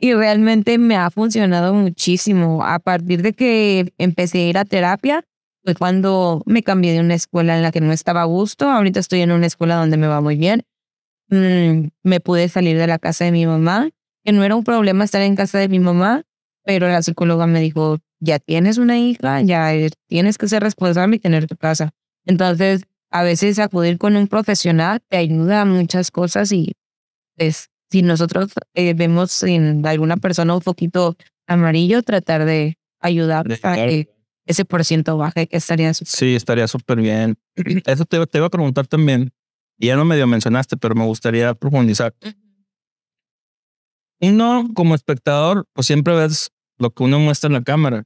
y realmente me ha funcionado muchísimo. A partir de que empecé a ir a terapia, fue cuando me cambié de una escuela en la que no estaba a gusto. Ahorita estoy en una escuela donde me va muy bien. Mm, me pude salir de la casa de mi mamá, que no era un problema estar en casa de mi mamá, pero la psicóloga me dijo, ya tienes una hija, ya e, tienes que ser responsable y tener tu casa. Entonces, a veces acudir con un profesional te ayuda a muchas cosas y es... Pues, si nosotros eh, vemos en alguna persona un poquito amarillo, tratar de ayudar para que ese por ciento baje, que estaría Sí, estaría súper bien. Eso te, te iba a preguntar también, y ya no medio mencionaste, pero me gustaría profundizar. uno como espectador, pues siempre ves lo que uno muestra en la cámara,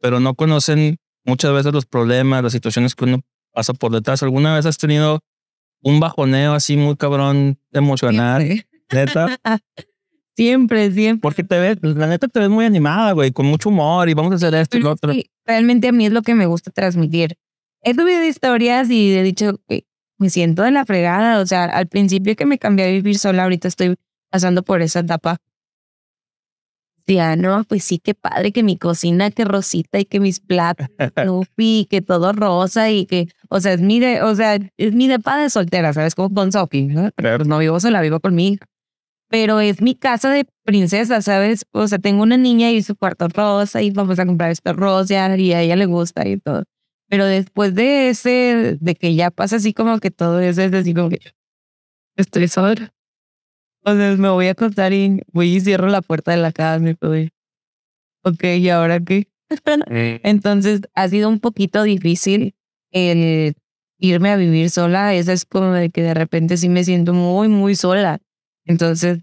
pero no conocen muchas veces los problemas, las situaciones que uno pasa por detrás. ¿Alguna vez has tenido un bajoneo así muy cabrón emocional? Neta. Siempre, siempre. Porque te ves, la neta te ves muy animada, güey, con mucho humor y vamos a hacer esto y lo otro. Sí, realmente a mí es lo que me gusta transmitir. He subido historias y he dicho, güey, me siento de la fregada. O sea, al principio que me cambié a vivir sola, ahorita estoy pasando por esa etapa. Ya, no, pues sí, qué padre que mi cocina, que rosita y que mis platos, que todo rosa y que, o sea, es mi, de, o sea, es mi depa de soltera, ¿sabes? Como con Sophie, ¿no? Pero no vivo sola, vivo conmigo pero es mi casa de princesa, ¿sabes? O sea, tengo una niña y su cuarto rosa y vamos a comprar esta rosa y a ella le gusta y todo. Pero después de ese, de que ya pasa así como que todo eso es así como que estoy sola. Entonces me voy a acostar y voy y cierro la puerta de la casa, me voy. Ok, ¿y ahora qué? Eh. Entonces ha sido un poquito difícil el irme a vivir sola. Esa es como de que de repente sí me siento muy, muy sola entonces,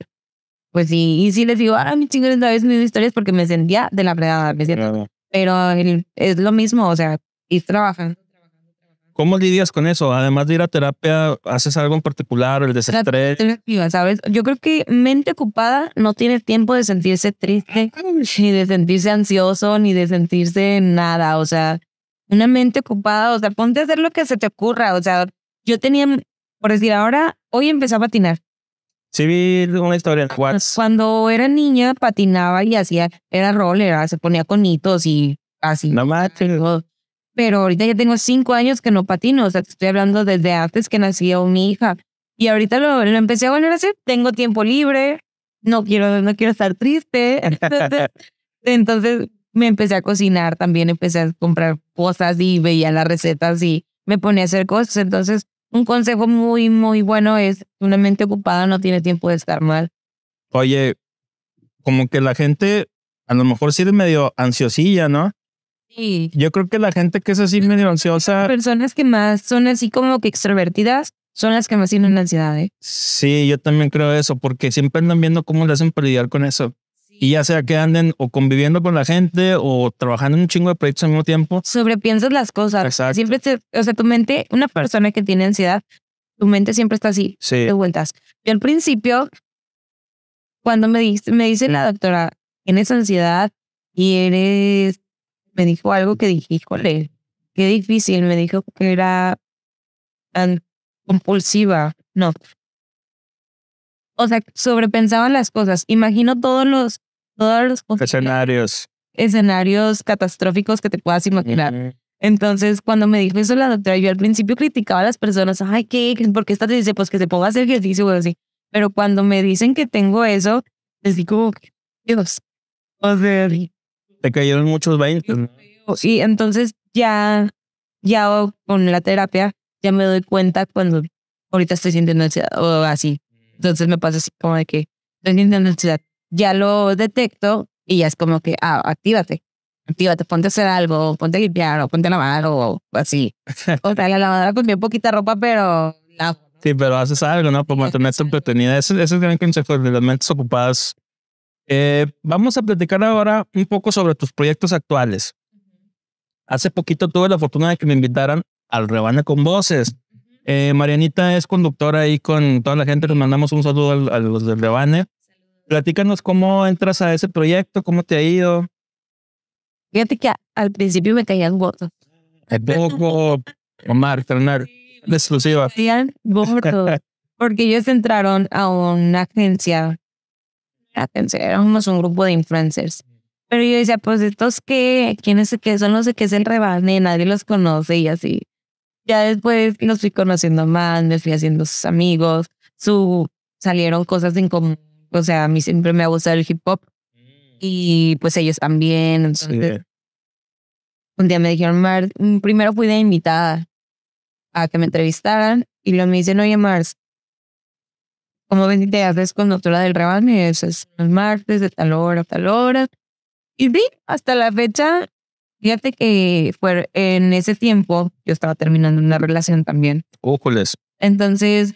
pues sí, y sí les digo, ah, mis chingones vez mis historias porque me sentía de la verdad, me siento. Pero es lo mismo, o sea, ir trabajando. ¿Cómo lidias con eso? Además de ir a terapia, ¿haces algo en particular? ¿El desestrés? ¿sabes? Yo creo que mente ocupada no tiene tiempo de sentirse triste, ni de sentirse ansioso, ni de sentirse nada. O sea, una mente ocupada, o sea, ponte a hacer lo que se te ocurra. O sea, yo tenía, por decir ahora, hoy empecé a patinar. Sí vi una historia en Cuando era niña patinaba y hacía, era roller, se ponía conitos y así. No más Pero ahorita ya tengo cinco años que no patino, o sea, te estoy hablando desde antes que nació mi hija. Y ahorita lo, lo empecé a volver a hacer, tengo tiempo libre, no quiero, no quiero estar triste. Entonces me empecé a cocinar también, empecé a comprar cosas y veía las recetas y me ponía a hacer cosas. Entonces un consejo muy, muy bueno es una mente ocupada no tiene tiempo de estar mal. Oye, como que la gente a lo mejor sí medio ansiosilla, ¿no? Sí. Yo creo que la gente que es así medio ansiosa. personas que más son así como que extrovertidas son las que más tienen ansiedad, ¿eh? Sí, yo también creo eso, porque siempre andan viendo cómo le hacen para lidiar con eso. Y ya sea que anden o conviviendo con la gente o trabajando en un chingo de proyectos al mismo tiempo. Sobrepiensas las cosas. Exacto. Siempre, te, o sea, tu mente, una persona que tiene ansiedad, tu mente siempre está así, sí. de vueltas. Yo al principio, cuando me, dice, me dice la doctora, tienes ansiedad y eres, me dijo algo que dije, híjole, qué difícil, me dijo que era tan compulsiva, no. O sea, sobrepensaban las cosas. Imagino todos los todos los escenarios. escenarios catastróficos que te puedas imaginar. Entonces, cuando me dijo eso la doctora, yo al principio criticaba a las personas, ay, ¿qué? ¿Por qué esta te dice? Pues que se ponga a hacer ejercicio o así. Pero cuando me dicen que tengo eso, les digo, Dios, o sea... Te cayeron muchos 20. Y entonces ya, ya con la terapia, ya me doy cuenta cuando ahorita estoy sintiendo ansiedad o así. Entonces me pasa así como de que estoy sintiendo ansiedad ya lo detecto y ya es como que, ah, actívate. Actívate, ponte a hacer algo, ponte a limpiar o ponte a lavar o así. O sea, la lavadora con pues, bien poquita ropa, pero la... Sí, pero haces algo, ¿no? Por mantenerte entretenida. Ese, es el gran consejo de las mentes ocupadas. Eh, vamos a platicar ahora un poco sobre tus proyectos actuales. Hace poquito tuve la fortuna de que me invitaran al Rebane con Voces. Eh, Marianita es conductora ahí con toda la gente, les mandamos un saludo a los del Rebane. Platícanos cómo entras a ese proyecto, cómo te ha ido. Fíjate que al principio me caían gordos. Poco, Omar, Trenar, de exclusiva. Me caían votos, Porque ellos entraron a una agencia. Agencia, éramos un grupo de influencers. Pero yo decía, pues estos que, quiénes son los que es el rebane, nadie los conoce y así. Ya después los fui conociendo más, me fui haciendo sus amigos, su, salieron cosas en común o sea, a mí siempre me ha gustado el hip hop mm. y pues ellos también. Ah, entonces, un día me dijeron, Mars, mm, primero fui de invitada a que me entrevistaran y luego me dicen, oye, Mars, como ven, te haces doctora del rebaño y eso es los mm. martes de tal hora tal hora. Y vi hasta la fecha, fíjate que fue en ese tiempo yo estaba terminando una relación también. Ójoles. Entonces,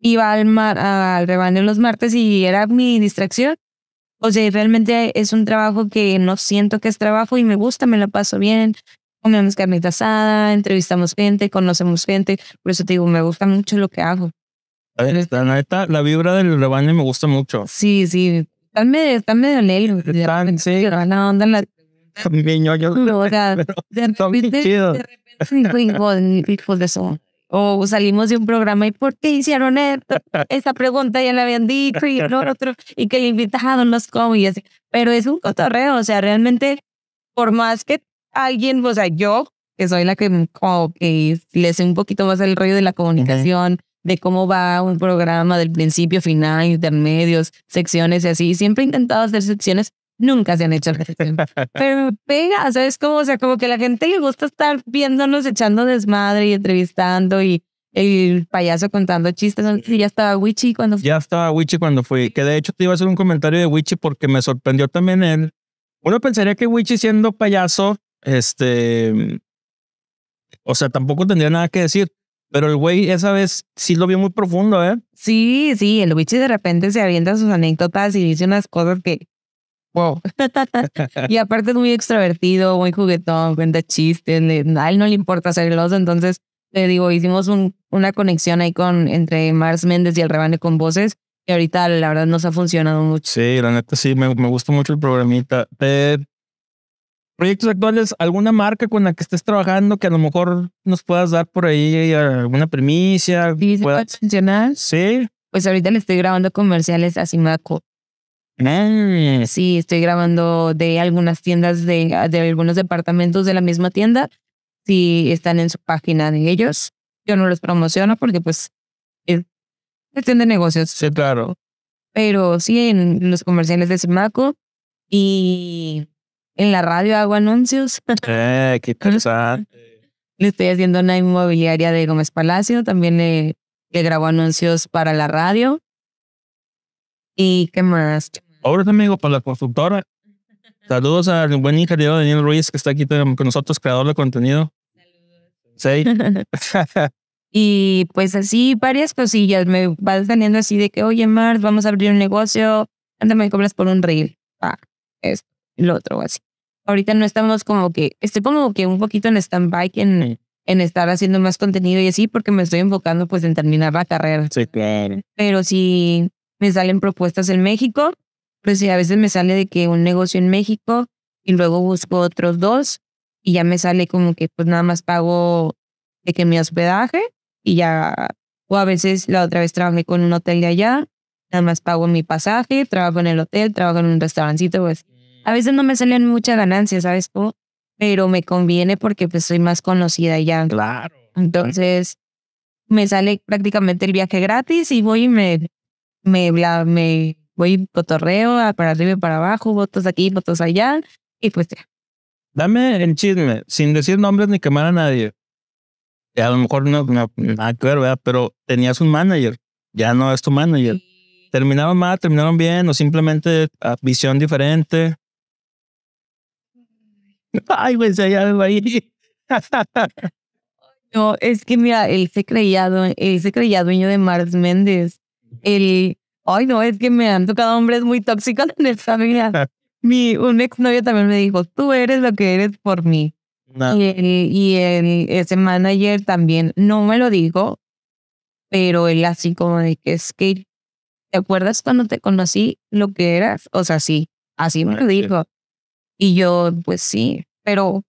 iba al, mar, al rebaño los martes y era mi distracción. O sea, realmente es un trabajo que no siento que es trabajo y me gusta, me lo paso bien. Comemos carnita asada, entrevistamos gente, conocemos gente. Por eso te digo, me gusta mucho lo que hago. La neta, la vibra del rebaño me gusta mucho. Sí, sí. Están medio, están negros. Están, sí. Pero onda en la... Son bien ñoños. O sea, de repente, de repente, de o salimos de un programa y ¿por qué hicieron esto? Esa pregunta ya la habían dicho y otro, y que el invitado no como y así. Pero es un cotorreo, o sea, realmente, por más que alguien, o sea, yo, que soy la que que le sé un poquito más el rollo de la comunicación, de cómo va un programa del principio, final, intermedios, secciones y así, siempre he intentado hacer secciones nunca se han hecho Pero pega, ¿sabes como O sea, como que a la gente le gusta estar viéndonos echando desmadre y entrevistando y el payaso contando chistes. Y ya estaba Wichi cuando fui. Ya estaba Wichi cuando fui. Que de hecho te iba a hacer un comentario de Wichi porque me sorprendió también él. Uno pensaría que Wichi siendo payaso, este. O sea, tampoco tendría nada que decir. Pero el güey esa vez sí lo vio muy profundo, ¿eh? Sí, sí, el Wichi de repente se avienta sus anécdotas y dice unas cosas que Wow. y aparte es muy extrovertido, muy juguetón, cuenta chistes, a él no le importa ser los, entonces te digo, hicimos un, una conexión ahí con entre Mars Méndez y el rebane con voces y ahorita la verdad nos ha funcionado mucho. Sí, la neta sí, me, me gusta mucho el programita. proyectos actuales, alguna marca con la que estés trabajando que a lo mejor nos puedas dar por ahí eh, alguna primicia. Sí, puede funcionar? Sí. Pues ahorita le estoy grabando comerciales a Simaco. Ah, sí, estoy grabando de algunas tiendas, de, de algunos departamentos de la misma tienda. Si están en su página de ellos, yo no los promociono porque pues es cuestión de negocios. Sí, claro. Pero sí, en los comerciales de Simaco y en la radio hago anuncios. Eh, qué interesante. Le estoy haciendo una inmobiliaria de Gómez Palacio, también le, grabo anuncios para la radio. ¿Y qué más? Ahora amigo, para la consultora, Saludos al buen ingeniero Daniel Ruiz, que está aquí con nosotros, creador de contenido. Saludos. Sí. y pues así varias cosillas. Me vas teniendo así de que, oye, Mars, vamos a abrir un negocio. Anda, me cobras por un reel. Ah, esto, lo otro, así. Ahorita no estamos como que, estoy como que un poquito en stand-by en, en estar haciendo más contenido y así, porque me estoy enfocando pues en terminar la carrera. Sí, claro. Pero si me salen propuestas en México, pues sí, a veces me sale de que un negocio en México y luego busco otros dos y ya me sale como que pues nada más pago de que mi hospedaje y ya, o a veces la otra vez trabajé con un hotel de allá, nada más pago mi pasaje, trabajo en el hotel, trabajo en un restaurancito, pues a veces no me salen muchas ganancias, ¿sabes? Pero me conviene porque pues soy más conocida ya. Claro. Entonces me sale prácticamente el viaje gratis y voy y me, me, me voy cotorreo para arriba y para abajo, votos aquí, votos allá, y pues ya. Dame el chisme, sin decir nombres ni quemar a nadie. a lo mejor no, no nada que ver, ¿verdad? Pero tenías un manager, ya no es tu manager. ¿Terminaron mal, terminaron bien o simplemente a ah, visión diferente? Ay, güey, se algo ahí. no, es que mira, él se creía, él dueño de Mars Méndez. Él ay, no, es que me han tocado hombres muy tóxicos en el familia. Mi, un exnovio también me dijo, tú eres lo que eres por mí. Y, ese manager también no me lo dijo, pero él así como de que es que, ¿te acuerdas cuando te conocí lo que eras? O sea, sí, así me lo dijo. Y yo, pues sí, pero,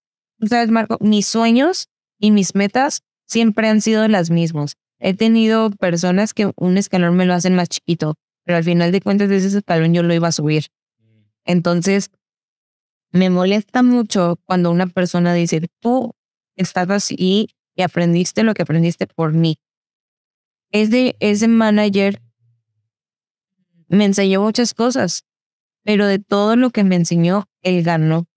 ¿sabes, Marco? Mis sueños y mis metas siempre han sido las mismas. He tenido personas que un escalón me lo hacen más chiquito, pero al final de cuentas ese escalón yo lo iba a subir. Entonces, me molesta mucho cuando una persona dice, tú estás así y aprendiste lo que aprendiste por mí. Ese, ese manager me enseñó muchas cosas, pero de todo lo que me enseñó, él ganó.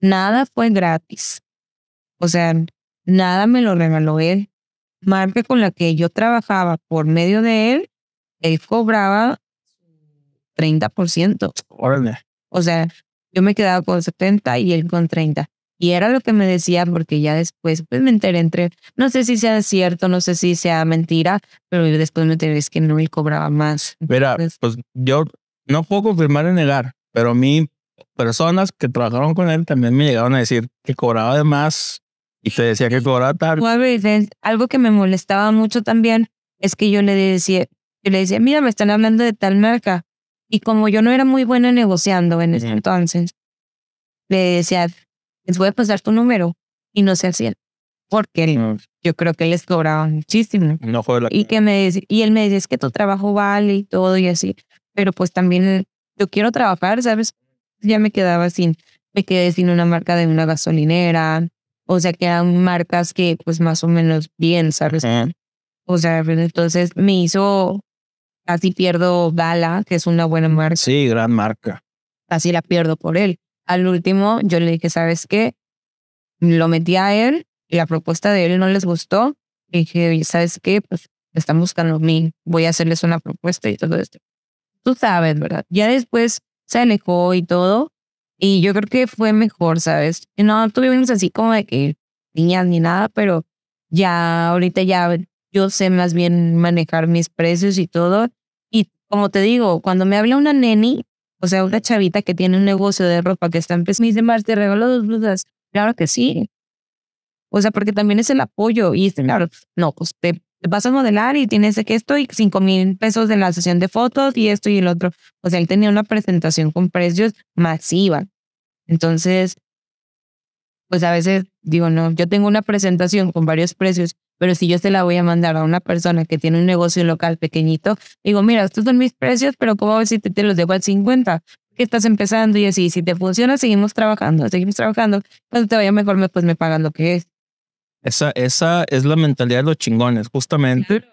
Nada fue gratis. O sea, nada me lo regaló él marca con la que yo trabajaba por medio de él, él cobraba 30%. Órale. O sea, yo me quedaba con 70 y él con 30. Y era lo que me decían porque ya después pues, me enteré entre, no sé si sea cierto, no sé si sea mentira, pero después me enteré es que no me cobraba más. Mira, pues yo no puedo confirmar ni negar, pero a mí personas que trabajaron con él también me llegaron a decir que cobraba de más y te decía que cobraba tarde. algo que me molestaba mucho también es que yo le decía, yo le decía, mira, me están hablando de tal marca. Y como yo no era muy buena negociando en ese entonces, le decía, les voy a pasar tu número. Y no se hacía. Porque mm. yo creo que les cobraban muchísimo. y, que me y él me decía, es que tu trabajo vale y todo y así. Pero pues también eh, yo quiero trabajar, ¿sabes? Ya me quedaba sin, me quedé sin una marca de una gasolinera, o sea, quedan marcas que pues más o menos bien, ¿sabes? O sea, entonces me hizo, casi pierdo Bala, que es una buena marca. Sí, gran marca. Casi la pierdo por él. Al último yo le dije, ¿sabes qué? Lo metí a él, y la propuesta de él no les gustó. Y dije, ¿sabes qué? Pues están buscando a mí, voy a hacerles una propuesta y todo esto. Tú sabes, ¿verdad? Ya después se alejó y todo, y yo creo que fue mejor, ¿sabes? No tuvimos así como de que niñas ni nada, pero ya ahorita ya yo sé más bien manejar mis precios y todo. Y como te digo, cuando me habla una neni, o sea, una chavita que tiene un negocio de ropa que está en me dice, Mar, te regalo dos blusas. Claro que sí. O sea, porque también es el apoyo. Y claro, no, pues te vas a modelar y tienes que esto y cinco mil pesos de la sesión de fotos y esto y el otro. O sea, él tenía una presentación con precios masiva. Entonces, pues a veces digo, no, yo tengo una presentación con varios precios, pero si yo se la voy a mandar a una persona que tiene un negocio local pequeñito, digo, mira, estos son mis precios, pero ¿cómo ves si te, te los dejo al 50? Que estás empezando y así, si te funciona, seguimos trabajando, seguimos trabajando. Cuando te vaya mejor, pues me pagan lo que es. Esa, esa es la mentalidad de los chingones, justamente.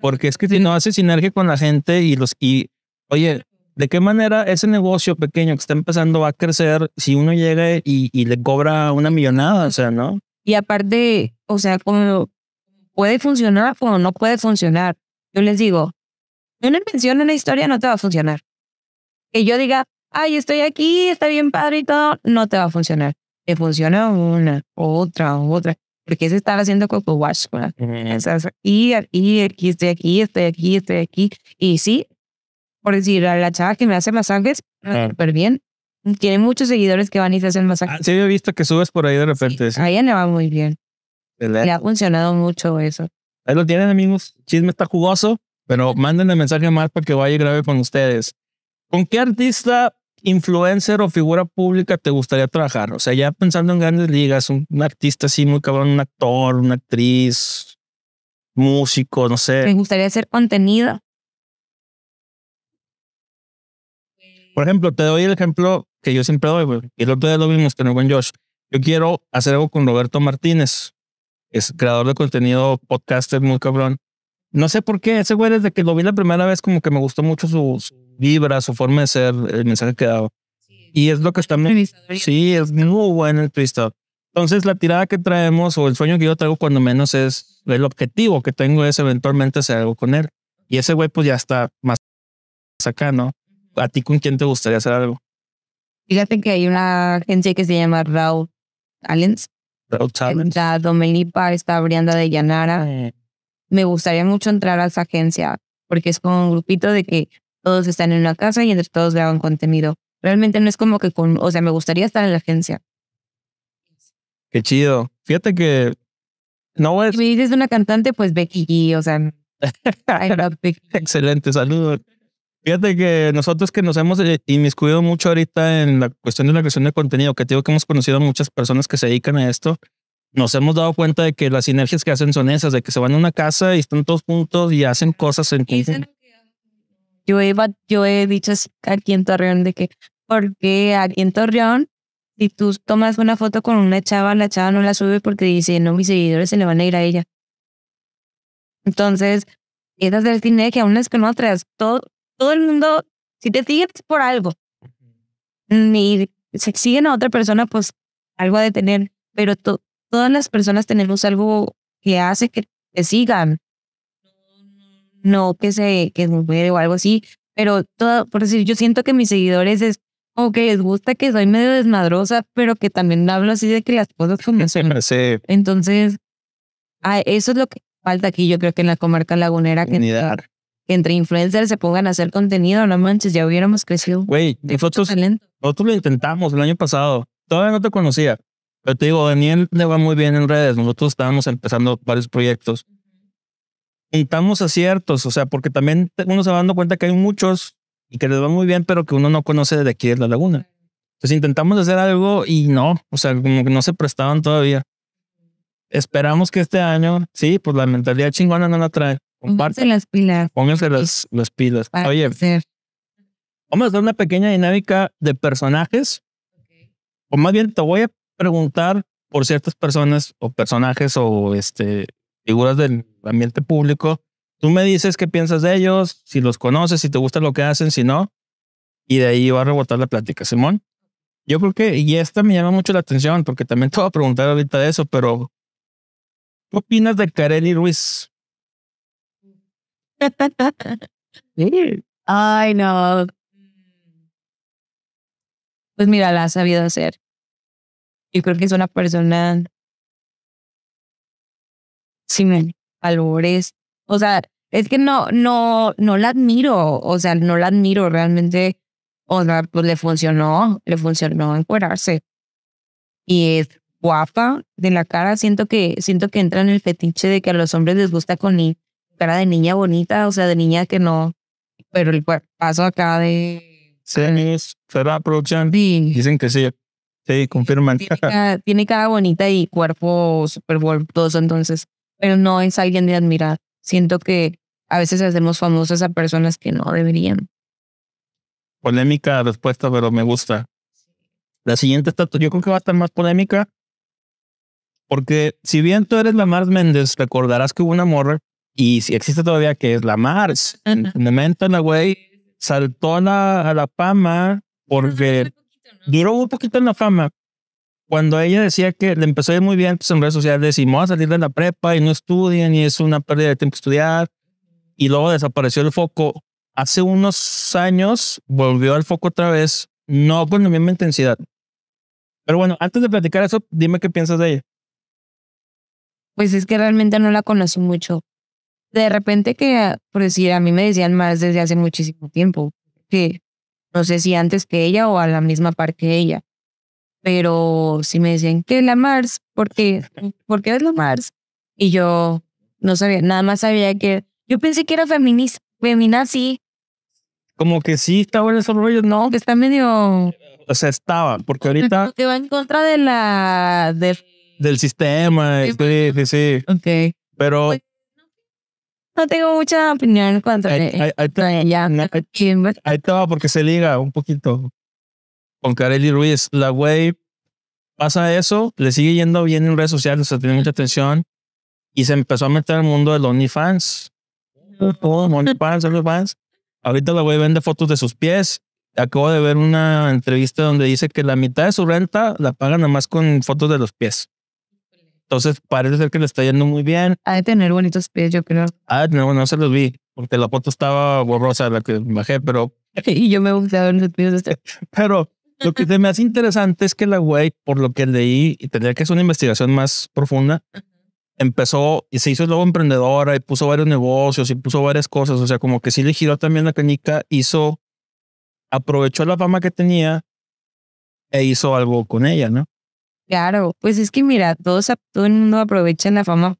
Porque es que si no hace sinergia con la gente y los. Y, oye, ¿de qué manera ese negocio pequeño que está empezando va a crecer si uno llega y, y le cobra una millonada? O sea, ¿no? Y aparte, o sea, como puede funcionar o no puede funcionar. Yo les digo, una invención, la historia no te va a funcionar. Que yo diga, ay, estoy aquí, está bien padre y todo, no te va a funcionar. Te funciona una, otra, otra porque se estaba haciendo coco wash, Y aquí, aquí, estoy aquí, estoy aquí, estoy aquí. Y sí, por decir, a la chava que me hace masajes, pero ah, súper bien. Tiene muchos seguidores que van y se hacen ah, masajes. Ah, sí, he visto que subes por ahí de repente. Ahí sí. va muy bien. Le ha funcionado mucho eso. Ahí lo tienen, amigos. Chisme está jugoso, pero mándenle mensaje más para que vaya grave con ustedes. ¿Con qué artista influencer o figura pública te gustaría trabajar? O sea, ya pensando en grandes ligas, un, artista así muy cabrón, un actor, una actriz, músico, no sé. Me gustaría hacer contenido. Por ejemplo, te doy el ejemplo que yo siempre doy, y el otro día lo vimos que no buen Josh. Yo quiero hacer algo con Roberto Martínez, es creador de contenido, podcaster muy cabrón. No sé por qué, ese güey desde que lo vi la primera vez como que me gustó mucho su vibra, su forma de ser, el mensaje que ha dado. y es lo que está... Sí, es muy bueno el Entonces, la tirada que traemos o el sueño que yo traigo, cuando menos, es el objetivo que tengo es eventualmente hacer algo con él. Y ese güey, pues ya está más acá, ¿no? ¿A ti con quién te gustaría hacer algo? Fíjate que hay una agencia que se llama Raul Talents. La Talents. Está Domenipa, está abriendo de Llanara. Me gustaría mucho entrar a esa agencia porque es como un grupito de que todos están en una casa y entre todos graban contenido. Realmente no es como que con, o sea, me gustaría estar en la agencia. Qué chido. Fíjate que no es. Si dices una cantante, pues Becky G, o sea. Excelente, saludos. Fíjate que nosotros que nos hemos eh, inmiscuido mucho ahorita en la cuestión de la creación de contenido, que te digo que hemos conocido a muchas personas que se dedican a esto, nos hemos dado cuenta de que las sinergias que hacen son esas, de que se van a una casa y están todos juntos y hacen cosas en yo he, yo he dicho aquí en Torreón de que, porque aquí en Torreón, si tú tomas una foto con una chava, la chava no la sube porque dice, no, mis seguidores se le van a ir a ella. Entonces, esas del cine que aún que con otras, todo, todo el mundo, si te sigues por algo, ni se siguen a otra persona, pues algo a detener, pero todas las personas tenemos algo que hace que te sigan no que se, que se o algo así, pero todo, por decir, yo siento que mis seguidores es como que les gusta que soy medio desmadrosa, pero que también hablo así de que las cosas como Entonces, eso es lo que falta aquí, yo creo que en la comarca lagunera. Que entre, entre influencers se pongan a hacer contenido, no manches, ya hubiéramos crecido. Güey, nosotros, nosotros lo intentamos el año pasado. Todavía no te conocía. Pero te digo, Daniel le va muy bien en redes. Nosotros estábamos empezando varios proyectos necesitamos aciertos, o sea, porque también uno se va dando cuenta que hay muchos y que les va muy bien, pero que uno no conoce de aquí es la laguna. Entonces intentamos hacer algo y no, o sea, como que no se prestaban todavía. Esperamos que este año, sí, pues la mentalidad chingona no la trae. Pónganse las pilas. Pónganse las, las pilas. Oye, vamos a hacer una pequeña dinámica de personajes. O más bien te voy a preguntar por ciertas personas o personajes o este figuras del ambiente público. Tú me dices qué piensas de ellos, si los conoces, si te gusta lo que hacen, si no. Y de ahí va a rebotar la plática, Simón. Yo creo que, y esta me llama mucho la atención, porque también te voy a preguntar ahorita de eso, pero ¿qué opinas de Kareli Ruiz? Ay, no. Pues mira, la ha sabido hacer. Yo creo que es una persona Sí, O sea, es que no, no, no la admiro. O sea, no la admiro realmente. O sea, pues le funcionó, le funcionó encuerarse. Y es guapa de la cara. Siento que, siento que entra en el fetiche de que a los hombres les gusta con ni cara de niña bonita, o sea, de niña que no. Pero el paso acá de. Sí, será producción. Sí. Dicen que sí. Sí, confirman. Tiene cara, bonita y cuerpo súper voluptuoso, entonces pero no es alguien de admirar. Siento que a veces hacemos famosas a personas que no deberían. Polémica respuesta, pero me gusta. La siguiente está, yo creo que va a estar más polémica, porque si bien tú eres la Méndez, recordarás que hubo una morra, y si existe todavía, que es la Mars, momento la güey saltó a la, a la fama porque duró un poquito en la fama, cuando ella decía que le empezó a ir muy bien pues, en redes sociales, y no a salir de la prepa y no estudian y es una pérdida de tiempo estudiar, y luego desapareció el foco. Hace unos años volvió al foco otra vez, no con la misma intensidad. Pero bueno, antes de platicar eso, dime qué piensas de ella. Pues es que realmente no la conozco mucho. De repente que, por decir, a mí me decían más desde hace muchísimo tiempo, que no sé si antes que ella o a la misma par que ella. Pero si me decían que la Mars, ¿por qué? ¿Por qué es la Mars? Y yo no sabía, nada más sabía que yo pensé que era feminista, sí. Como que sí estaba en esos rollos, no, que está medio o sea, estaba, porque ahorita que va en contra de la del sistema, sí, sí, sí. Ok. Pero pues, no tengo mucha opinión en cuanto a ella. Ahí estaba porque se liga un poquito con Kareli Ruiz. La güey pasa eso, le sigue yendo bien en redes sociales, se tiene mucha atención y se empezó a meter al mundo los OnlyFans. Todo OnlyFans, OnlyFans. Ahorita la wey vende fotos de sus pies. Acabo de ver una entrevista donde dice que la mitad de su renta la pagan nada más con fotos de los pies. Entonces parece ser que le está yendo muy bien. Hay de tener bonitos pies, yo creo. Ah, no, no se los vi, porque la foto estaba borrosa, la que bajé, pero... y yo me he buscado en los pies de este. Pero lo que se me hace interesante es que la güey, por lo que leí, y tendría que hacer una investigación más profunda, empezó y se hizo luego emprendedora y puso varios negocios y puso varias cosas. O sea, como que sí le giró también la canica, hizo, aprovechó la fama que tenía e hizo algo con ella, ¿no? Claro, pues es que mira, todos, todo el mundo aprovecha la fama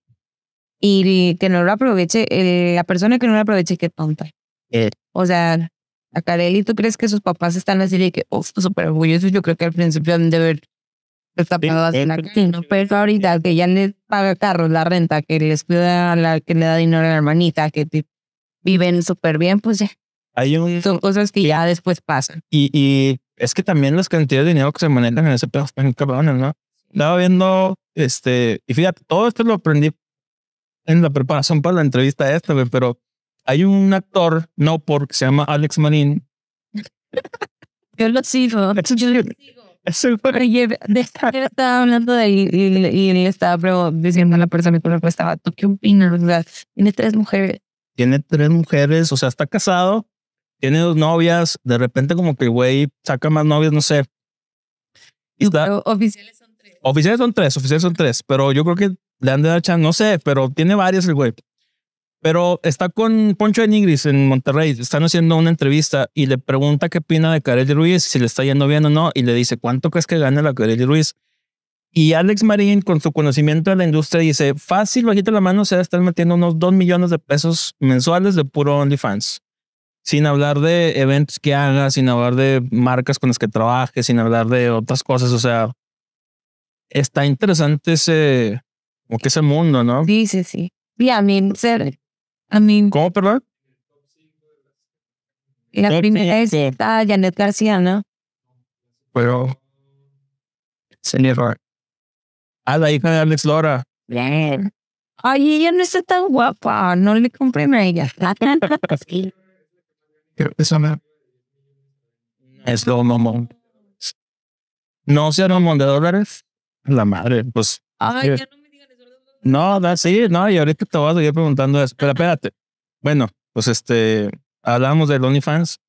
y que no lo aproveche, eh, la persona que no lo aproveche, qué tonta. Eh. O sea, a ¿tú crees que sus papás están así de que, oh, súper orgullosos? Yo creo que al principio han de ver destapadas en la no, pues, pero ahorita que ya les paga carros, la renta, que les cuida, la, que le da dinero a la hermanita, que viven súper bien, pues ya. son cosas que ya después pasan. Y, es que también las cantidades de dinero que se manejan en ese pedo están cabrones, ¿no? Estaba viendo, este, y fíjate, todo esto lo aprendí en la preparación para la entrevista esta, güey, pero hay un actor, no por, que se llama Alex Marín. Yo lo sigo. Yo lo sigo. estaba hablando de y, y, estaba diciendo a la persona que me estaba, ¿tú qué opinas? O sea, tiene tres mujeres. Tiene tres mujeres, o sea, está casado, tiene dos novias, de repente como que el güey saca más novias, no sé. oficiales son tres. Oficiales son tres, oficiales son tres, pero yo creo que le han de dar chance, no sé, pero tiene varias el güey. Pero está con Poncho de en Monterrey, están haciendo una entrevista y le pregunta qué opina de Kareli Ruiz, si le está yendo bien o no, y le dice, ¿cuánto crees que gana la Kareli Ruiz? Y Alex Marín, con su conocimiento de la industria, dice, fácil, bajita la mano, se sea, metiendo unos 2 millones de pesos mensuales de puro OnlyFans. Sin hablar de eventos que haga, sin hablar de marcas con las que trabaje, sin hablar de otras cosas, o sea, está interesante ese, como que ese mundo, ¿no? Sí, sí, sí. ¿Cómo, perdón? La primera es Janet García, ¿no? Pero. Señor. A ah, la hija de Alex Laura? Bien. Ay, ella no está tan guapa. No le compré a ella. Eso me. Es lo mamón. No se mamón de dólares. La madre, pues. Ay, eh, no no, sí, no, y ahorita te voy a seguir preguntando eso. Pero espérate. Bueno, pues este, hablábamos de Fans.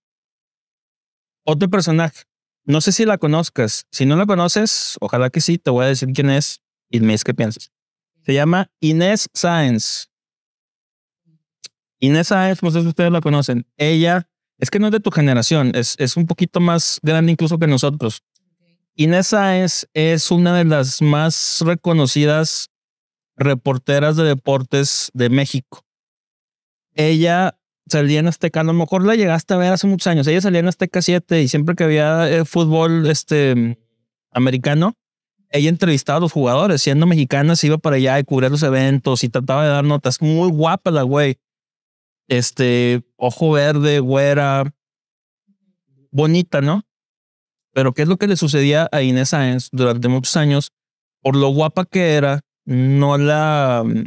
Otro personaje. No sé si la conozcas. Si no la conoces, ojalá que sí, te voy a decir quién es y me qué piensas. Se llama Inés Sáenz. Inés Sáenz, no sé si ustedes la conocen. Ella es que no es de tu generación, es, es un poquito más grande incluso que nosotros. Inés Sáenz es una de las más reconocidas reporteras de deportes de México. Ella salía en Azteca, a lo mejor la llegaste a ver hace muchos años. Ella salía en Azteca 7 y siempre que había eh, fútbol este, americano, ella entrevistaba a los jugadores, siendo mexicana, se iba para allá y cubría los eventos y trataba de dar notas. Muy guapa la güey. Este, ojo verde, güera, bonita, ¿no? Pero ¿qué es lo que le sucedía a Inés Sáenz durante muchos años? Por lo guapa que era, no la... Mm,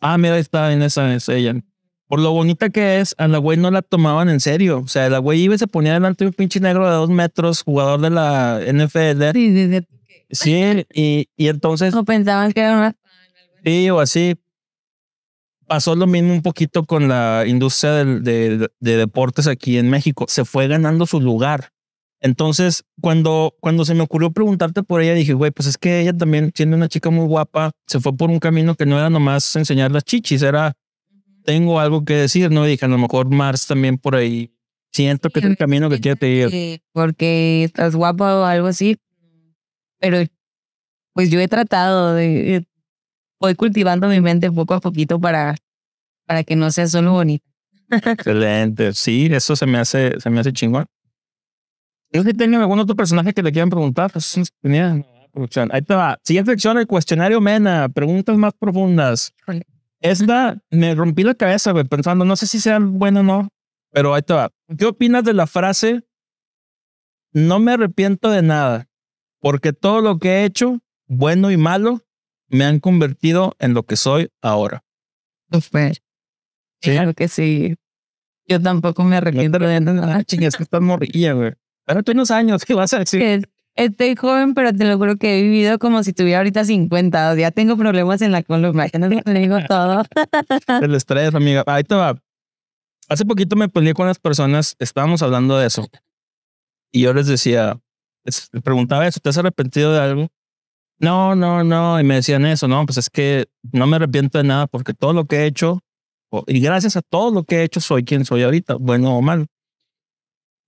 ah, mira, está en esa, Por lo bonita que es, a la güey no la tomaban en serio. O sea, la güey iba y se ponía delante de un pinche negro de dos metros, jugador de la NFL. Sí, y, y, entonces... O pensaban que era una... Sí, o así. Pasó lo mismo un poquito con la industria de deportes aquí en México. Se fue ganando su lugar entonces, cuando, cuando se me ocurrió preguntarte por ella, dije, güey, pues es que ella también, siendo una chica muy guapa, se fue por un camino que no era nomás enseñar las chichis, era, tengo algo que decir, ¿no? dije, a lo mejor Mars también por ahí, siento que es el camino que quiere pedir. Sí, porque estás guapa o algo así, pero pues yo he tratado de, eh, voy cultivando mi mente poco a poquito para, para que no sea solo bonita. Excelente, sí, eso se me hace, se me hace chingón. Yo si tenía algún otro personaje que le quieran preguntar, pues Ahí te Siguiente sección, el cuestionario Mena. Preguntas más profundas. Esta me rompí la cabeza, güey, pensando, no sé si sea bueno o no, pero ahí te va. ¿Qué opinas de la frase? No me arrepiento de nada, porque todo lo que he hecho, bueno y malo, me han convertido en lo que soy ahora. Super. ¿Sí? Claro que sí. Yo tampoco me arrepiento de nada. Ah, Chingas, que estás morrilla, güey. Pero tú unos años, ¿qué vas a decir? estoy joven, pero te lo juro que he vivido como si tuviera ahorita 50. ya tengo problemas en la columna, ya no le digo todo. El estrés, amiga. Ahí te va. Hace poquito me ponía con las personas, estábamos hablando de eso. Y yo les decía, les preguntaba eso, ¿te has arrepentido de algo? No, no, no. Y me decían eso, no, pues es que no me arrepiento de nada porque todo lo que he hecho, y gracias a todo lo que he hecho, soy quien soy ahorita, bueno o malo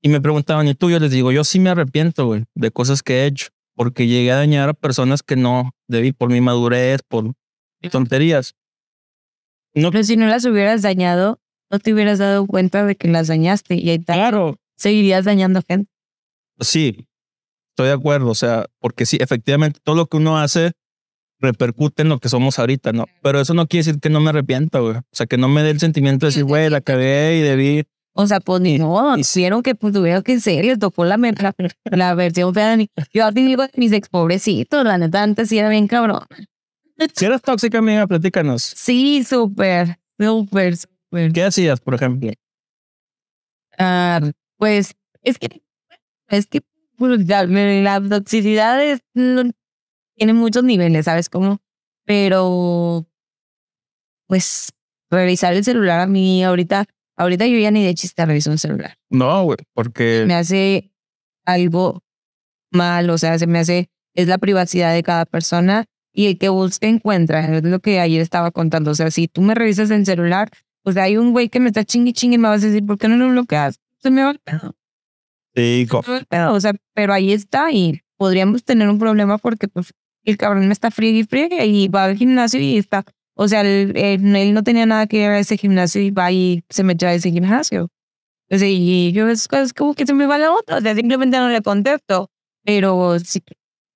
y me preguntaban, ¿y tú? Yo les digo, yo sí me arrepiento, güey, de cosas que he hecho, porque llegué a dañar a personas que no debí por mi madurez, por tonterías. No, Pero si no las hubieras dañado, no te hubieras dado cuenta de que las dañaste y ahí está. Claro. Seguirías dañando gente. Sí, estoy de acuerdo, o sea, porque sí, efectivamente, todo lo que uno hace repercute en lo que somos ahorita, ¿no? Pero eso no quiere decir que no me arrepienta, güey. O sea, que no me dé el sentimiento de decir, güey, la cagué y debí o sea, pues ni modo, hicieron que pues, tuvieron que ser, serio tocó la, la versión fea de mí. Yo ahora digo mis ex pobrecitos, la neta, antes sí era bien cabrón. Si eras tóxica, amiga, platícanos. Sí, súper, súper, súper. ¿Qué hacías, por ejemplo? Ah, pues, es que, es que pues, la, toxicidad tiene muchos niveles, ¿sabes cómo? Pero, pues, revisar el celular a mí ahorita Ahorita yo ya ni de chiste reviso un celular. No, güey, porque... Me hace algo mal, o sea, se me hace... Es la privacidad de cada persona y el que vos encuentra. es lo que ayer estaba contando. O sea, si tú me revisas el celular, pues hay un güey que me está chingue chingue y me vas a decir, ¿por qué no lo bloqueas? Se me va el pedo. Sí, se pedo. O sea, pero ahí está y podríamos tener un problema porque pues, el cabrón me está friegue y friegue y va al gimnasio y está o sea, él, no tenía nada que ver a ese gimnasio y va y se metió a ese gimnasio. O sea, y yo es, como que se me va la otra, o sea, simplemente no le contesto. Pero si,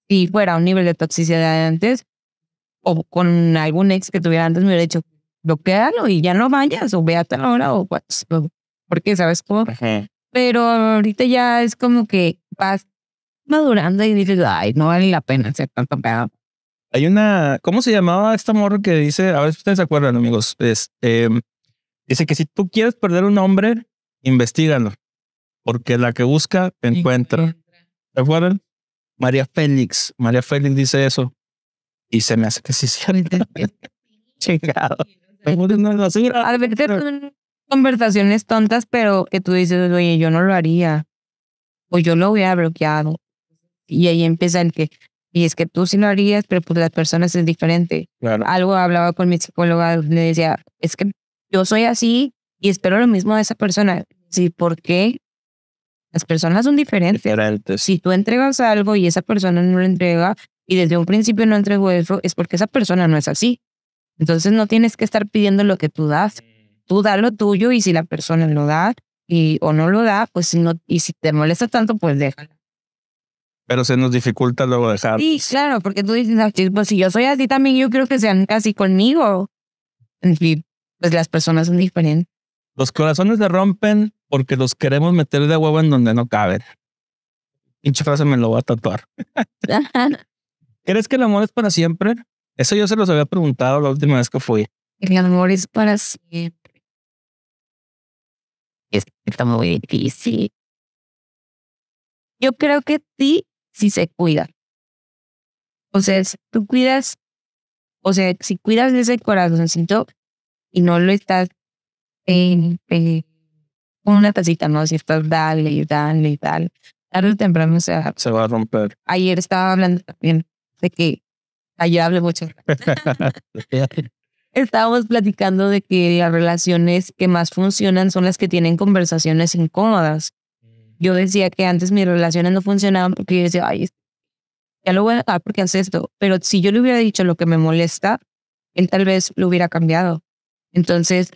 si fuera un nivel de toxicidad antes, o con algún ex que tuviera antes, me hubiera dicho, bloquealo y ya no vayas, o ve hasta tal o pues, porque sabes cómo. Pero ahorita ya es como que vas madurando y dices, ay, no vale la pena ser tanto pedo. Hay una, ¿cómo se llamaba esta morra que dice? A ver si ustedes se acuerdan, amigos. Em, dice que si tú quieres perder un hombre, investigalo, porque la que busca encuentra. ¿Se acuerdan? María Félix. María Félix dice eso y se me hace que sí, sí. Chingado. Al ah, son conversaciones tontas, pero que tú dices, oye, yo no lo haría. O yo lo voy a bloqueado. Y ahí empieza el que, y es que tú sí lo harías, pero pues las personas es diferente. Algo hablaba con mi psicóloga, le decía, es que yo soy así y espero lo mismo de esa persona. Sí, ¿por qué? Las personas son diferentes. Si tú entregas algo y esa persona no lo entrega y desde un principio no entregó eso, es porque esa persona no es así. Entonces no tienes que estar pidiendo lo que tú das. Tú da lo tuyo y si la persona lo da y, o no lo da, pues no, y si te molesta tanto, pues déjala. Pero se nos dificulta luego dejar. Sí, claro, porque tú dices, ah, pues si yo soy así también, yo creo que sean así conmigo. En fin, pues las personas son diferentes. Los corazones se rompen porque los queremos meter de huevo en donde no caben. Pinche frase me lo voy a tatuar. ¿Crees que el amor es para siempre? Eso yo se los había preguntado la última vez que fui. El amor es para siempre. Es que Está muy difícil. Yo creo que sí, si se cuida, O sea, si tú cuidas, o sea, si cuidas ese corazoncito y no lo estás en, eh, eh, una tacita, no, si estás dale y dale y dale, tarde o temprano se va, se va a romper. Ayer estaba hablando también de que ayer ah, hablé mucho. Estábamos platicando de que las relaciones que más funcionan son las que tienen conversaciones incómodas yo decía que antes mis relaciones no funcionaban porque yo decía, ay, ya lo voy a dejar porque hace esto. Pero si yo le hubiera dicho lo que me molesta, él tal vez lo hubiera cambiado. Entonces,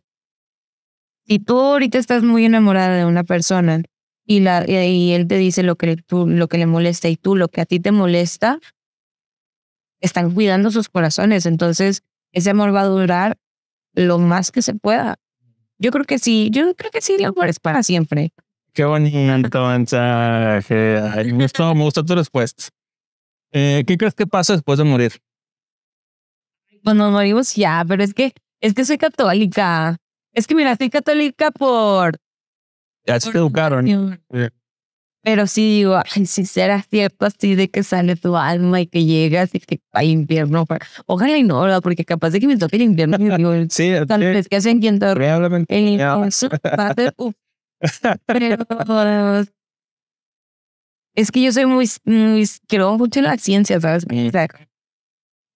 si tú ahorita estás muy enamorada de una persona y, la, y él te dice lo que, lo que le molesta y tú lo que a ti te molesta, están cuidando sus corazones. Entonces, ese amor va a durar lo más que se pueda. Yo creo que sí, yo creo que sí, el amor es para siempre. Qué bonito mensaje. me gustan me respuestas. tu eh, ¿Qué crees que pasa después de morir? Bueno, morimos ya, pero es que, es que soy católica. Es que mira, soy católica por. Ya se educaron. Pero sí digo, si será cierto así de que sale tu alma y que llegas y que hay invierno. Ojalá y no, ¿verdad? porque capaz de que me toque el invierno. sí, tal vez que hacen quien te... El Pero es que yo soy muy, quiero creo mucho en la ciencia, ¿sabes? Mm.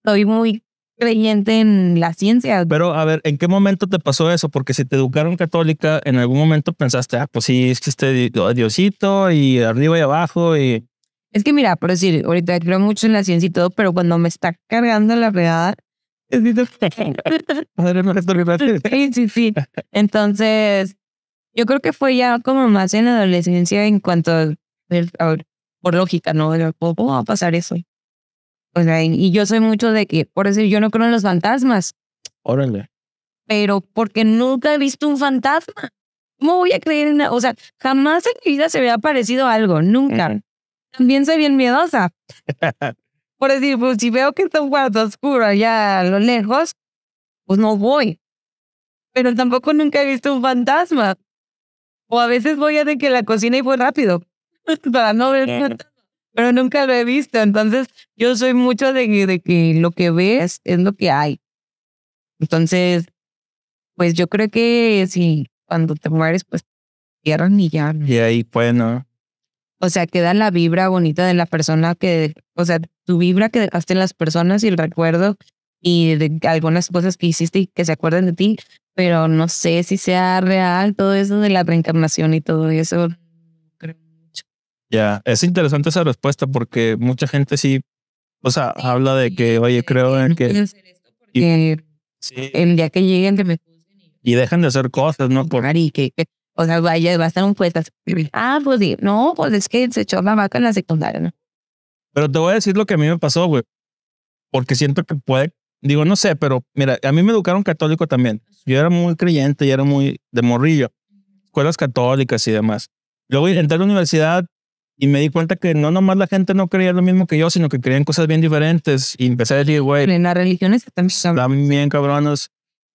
soy muy creyente en la ciencia. Pero a ver, ¿en qué momento te pasó eso? Porque si te educaron católica, en algún momento pensaste, ah, pues sí, es que este Diosito y arriba y abajo y... Es que mira, por decir, ahorita creo mucho en la ciencia y todo, pero cuando me está cargando la regada, sí, sí, sí. Entonces, yo creo que fue ya como más en la adolescencia en cuanto a, por lógica, ¿no? Oh, ¿Cómo va a pasar eso? O sea, y yo soy mucho de que, por decir, yo no creo en los fantasmas. Órale. Pero porque nunca he visto un fantasma. ¿Cómo voy a creer en.? O sea, jamás en mi vida se me ha aparecido algo, nunca. También soy bien miedosa. por decir, pues si veo que está un cuarto oscuro allá a lo lejos, pues no voy. Pero tampoco nunca he visto un fantasma. O a veces voy a de que la cocina y fue rápido, para no ver, pero nunca lo he visto. Entonces, yo soy mucho de, de que lo que ves es lo que hay. Entonces, pues yo creo que si cuando te mueres, pues cierran y ya. Y ahí, pues, ¿no? O sea, queda la vibra bonita de la persona que, o sea, tu vibra que dejaste en las personas y el recuerdo y de algunas cosas que hiciste que se acuerden de ti, pero no sé si sea real todo eso de la reencarnación y todo eso. Ya, es interesante esa respuesta porque mucha gente sí, o sea, habla de que, oye, creo en que... El día que lleguen que me y dejan de hacer cosas, ¿no? o sea, vaya, va a estar un puesto. Ah, pues sí. No, pues es que se echó la vaca en la secundaria, ¿no? Pero te voy a decir lo que a mí me pasó, güey. Porque siento que puede digo, no sé, pero mira, a mí me educaron católico también. Yo era muy creyente y era muy de morrillo. Escuelas católicas y demás. Luego entré a la universidad y me di cuenta que no nomás la gente no creía lo mismo que yo, sino que creían cosas bien diferentes. Y empecé a decir, güey. En las religiones también son... También cabronos.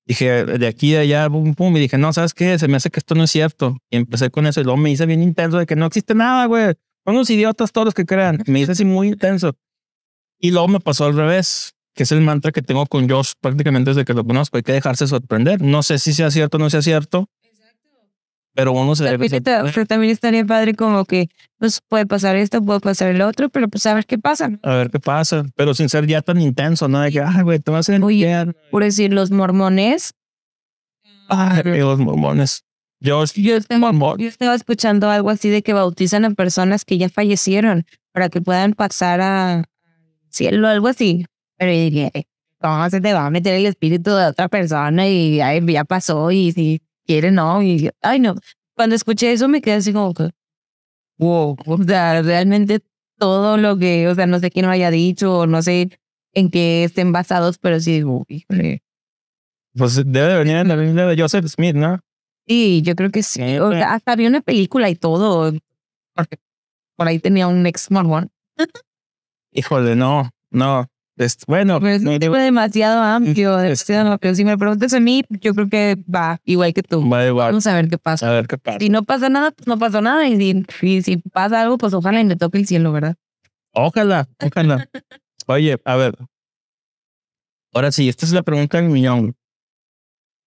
Dije, de aquí de allá, pum, pum. Y dije, no, ¿sabes qué? Se me hace que esto no es cierto. Y empecé con eso. Y luego me hice bien intenso de que no existe nada, güey. Son unos idiotas todos los que crean. Me hice así muy intenso. Y luego me pasó al revés que es el mantra que tengo con Josh prácticamente desde que lo conozco. Hay que dejarse sorprender. No sé si sea cierto o no sea cierto. Pero uno se debe. pero también estaría padre como que, pues puede pasar esto, puede pasar el otro, pero pues a ver qué pasa. A ver qué pasa, pero sin ser ya tan intenso, ¿no? De que, ay, güey, te vas a Oye, Por decir, los mormones. Ay, los mormones. Yo, estoy estaba, yo estaba escuchando algo así de que bautizan a personas que ya fallecieron para que puedan pasar a cielo, algo así. Pero yo ¿cómo se te va a meter el espíritu de otra persona? Y ay, ya pasó, y si quiere, no. Y ay, no. Cuando escuché eso me quedé así como wow, o sea, realmente todo lo que, o sea, no sé quién lo haya dicho, o no sé en qué estén basados, pero sí digo, híjole. Pues debe venir en la Biblia de Joseph Smith, ¿no? Sí, yo creo que sí. O sea, hasta había una película y todo, porque por ahí tenía un ex mormón. híjole, no, no bueno, pues, fue demasiado amplio, Si me preguntas a mí, yo creo que va igual que tú. Vamos a ver qué pasa. A ver qué pasa. Si no pasa nada, pues no pasó nada. Y si, si pasa algo, pues ojalá y me toque el cielo, ¿verdad? Ojalá, ojalá. Oye, a ver. Ahora sí, esta es la pregunta del millón.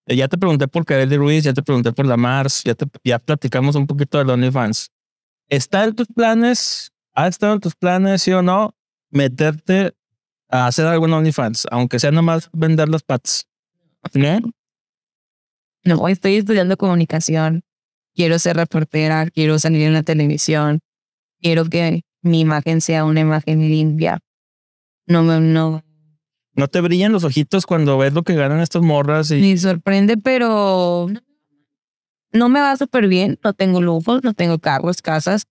Eh, ya te pregunté por Karel de Ruiz, ya te pregunté por la Mars, ya, ya platicamos un poquito de Lonely Fans. ¿Está en tus planes? ¿Ha estado en tus planes, sí o no? Meterte a hacer algo en OnlyFans, aunque sea nomás vender las patas. ¿No? No, estoy estudiando comunicación. Quiero ser reportera, quiero salir en la televisión. Quiero que mi imagen sea una imagen limpia. No me no. No te brillan los ojitos cuando ves lo que ganan estas morras y. Ni sorprende, pero no me va súper bien. No tengo lujos, no tengo carros, casas,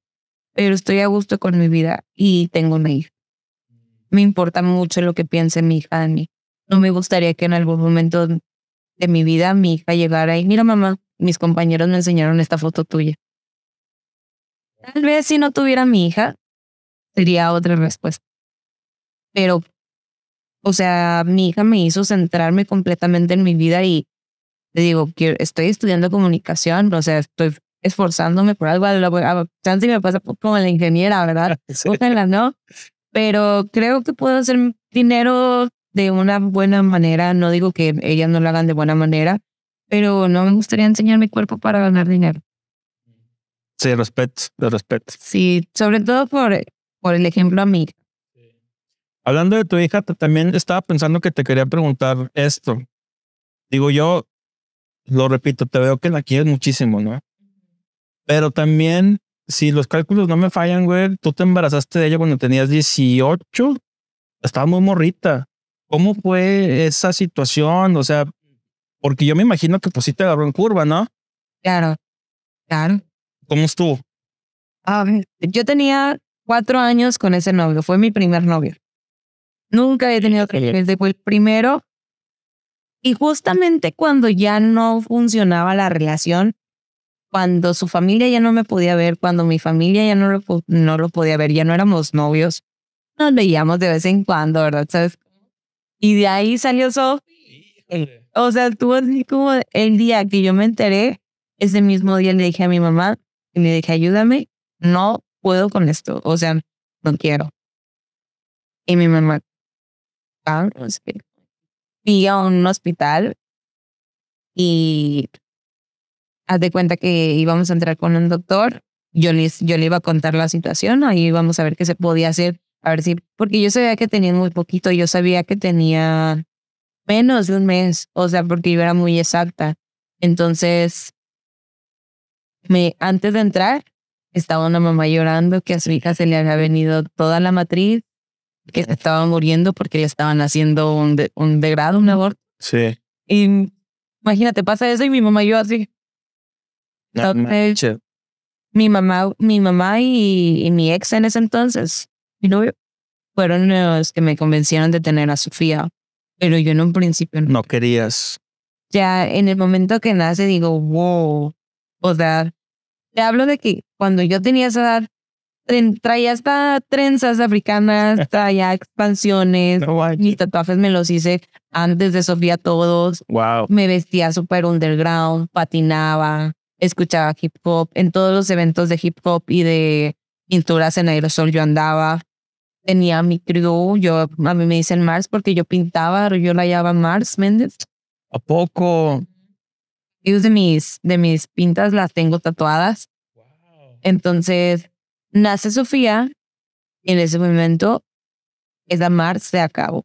pero estoy a gusto con mi vida y tengo una hija me importa mucho lo que piense mi hija de mí. No me gustaría que en algún momento de mi vida mi hija llegara y, mira mamá, mis compañeros me enseñaron esta foto tuya. Tal vez si no tuviera mi hija, sería otra respuesta. Pero, o sea, mi hija me hizo centrarme completamente en mi vida y le digo, estoy estudiando comunicación, o sea, estoy esforzándome por algo, a me pasa como la ingeniera, ¿verdad? Sí. Ojalá, ¿no? pero creo que puedo hacer dinero de una buena manera. No digo que ellas no lo hagan de buena manera, pero no me gustaría enseñar mi cuerpo para ganar dinero. Sí, respeto, respeto. Sí, sobre todo por, por el ejemplo a mí. Hablando de tu hija, también estaba pensando que te quería preguntar esto. Digo, yo lo repito, te veo que la quieres muchísimo, ¿no? Pero también si los cálculos no me fallan, güey, tú te embarazaste de ella cuando tenías 18. Estaba muy morrita. ¿Cómo fue esa situación? O sea, porque yo me imagino que pues sí te agarró en curva, ¿no? Claro, claro. ¿Cómo estuvo? Ah, yo tenía cuatro años con ese novio. Fue mi primer novio. Nunca he tenido que fue el primero. Y justamente cuando ya no funcionaba la relación, cuando su familia ya no me podía ver, cuando mi familia ya no lo, no lo podía ver, ya no éramos novios, nos veíamos de vez en cuando, ¿verdad? ¿Sabes? Y de ahí salió Sophie. Eh, o sea, tuvo así como el día que yo me enteré, ese mismo día le dije a mi mamá, y le dije, ayúdame, no puedo con esto, o sea, no quiero. Y mi mamá, ah, fui a un hospital y haz de cuenta que íbamos a entrar con un doctor, yo, yo le iba a contar la situación, ahí íbamos a ver qué se podía hacer, a ver si, porque yo sabía que tenía muy poquito, yo sabía que tenía menos de un mes, o sea, porque yo era muy exacta. Entonces, me, antes de entrar, estaba una mamá llorando que a su hija se le había venido toda la matriz, que estaba muriendo porque le estaban haciendo un, un degrado, un aborto. Sí. Y imagínate, pasa eso y mi mamá yo así mi mamá, mi mamá y, mi ex en ese entonces, mi novio, fueron los que me convencieron de tener a Sofía. Pero yo en un principio no. No querías. Ya en el momento que nace digo, wow, o sea, te hablo de que cuando yo tenía esa edad, traía hasta trenzas africanas, traía expansiones, y tatuajes me los hice antes de Sofía todos. Wow. Me vestía súper underground, patinaba, escuchaba hip hop, en todos los eventos de hip hop y de pinturas en aerosol yo andaba, tenía mi crew, yo, a mí me dicen Mars porque yo pintaba, yo la llamaba Mars Méndez. ¿A poco? de mis, de mis pintas las tengo tatuadas. Entonces, nace Sofía y en ese momento la Mars de acabo.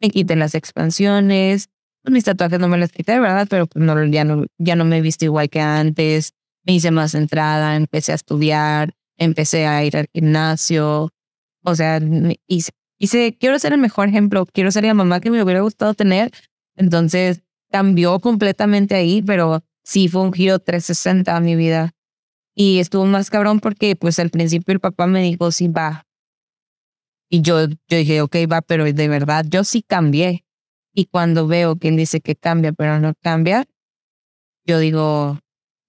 Me quiten las expansiones, pues, mis tatuajes no me los quité, ¿verdad? Pero pues, no, ya, no, ya no me he visto igual que antes, me hice más entrada, empecé a estudiar, empecé a ir al gimnasio, o sea, hice, hice, quiero ser el mejor ejemplo, quiero ser la mamá que me hubiera gustado tener, entonces cambió completamente ahí, pero sí fue un giro 360 a mi vida. Y estuvo más cabrón porque pues al principio el papá me dijo, sí, va. Y yo, yo dije, ok, va, pero de verdad yo sí cambié. Y cuando veo quien dice que cambia, pero no cambia, yo digo,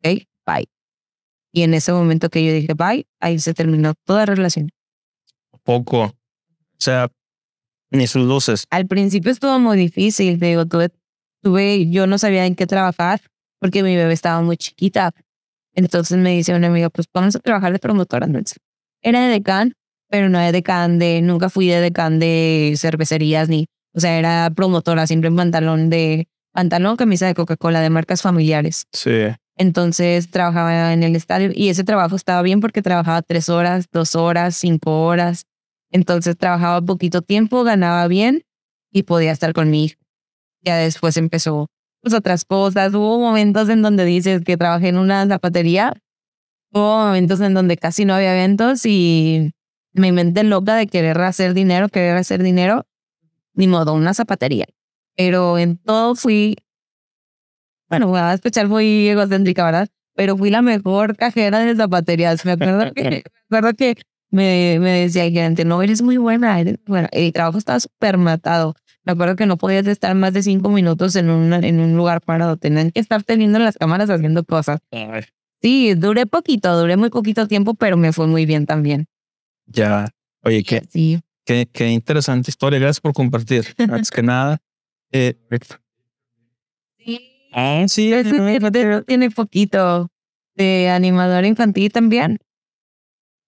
ok, bye. Y en ese momento que yo dije bye, ahí se terminó toda relación. Poco. O sea, ni sus luces. Al principio estuvo muy difícil, digo, tuve, tuve, yo no sabía en qué trabajar porque mi bebé estaba muy chiquita. Entonces me dice un amigo pues vamos a trabajar de promotora. Era de decán, pero no de decán de, nunca fui de decán de cervecerías ni o sea, era promotora siempre en pantalón de pantalón, camisa de Coca-Cola de marcas familiares. Sí. Entonces trabajaba en el estadio y ese trabajo estaba bien porque trabajaba tres horas, dos horas, cinco horas. Entonces trabajaba poquito tiempo, ganaba bien y podía estar con mi hijo. Ya después empezó pues, otras cosas. Hubo momentos en donde dices que trabajé en una zapatería. Hubo momentos en donde casi no había eventos y me inventé loca de querer hacer dinero, querer hacer dinero ni modo, una zapatería. Pero en todo fui, bueno, voy a escuchar muy egocéntrica, ¿verdad? Pero fui la mejor cajera de zapaterías. Me acuerdo que, me, acuerdo que me, me decía el no, eres muy buena, Bueno, El trabajo estaba súper matado. Me acuerdo que no podías estar más de cinco minutos en, en un lugar parado. Tenían que estar teniendo las cámaras haciendo cosas. Sí, duré poquito, duré muy poquito tiempo, pero me fue muy bien también. Ya. Oye, qué, sí. Qué, interesante historia. Gracias por compartir. Antes que nada. Eh, sí, pues Tiene poquito de animador infantil también.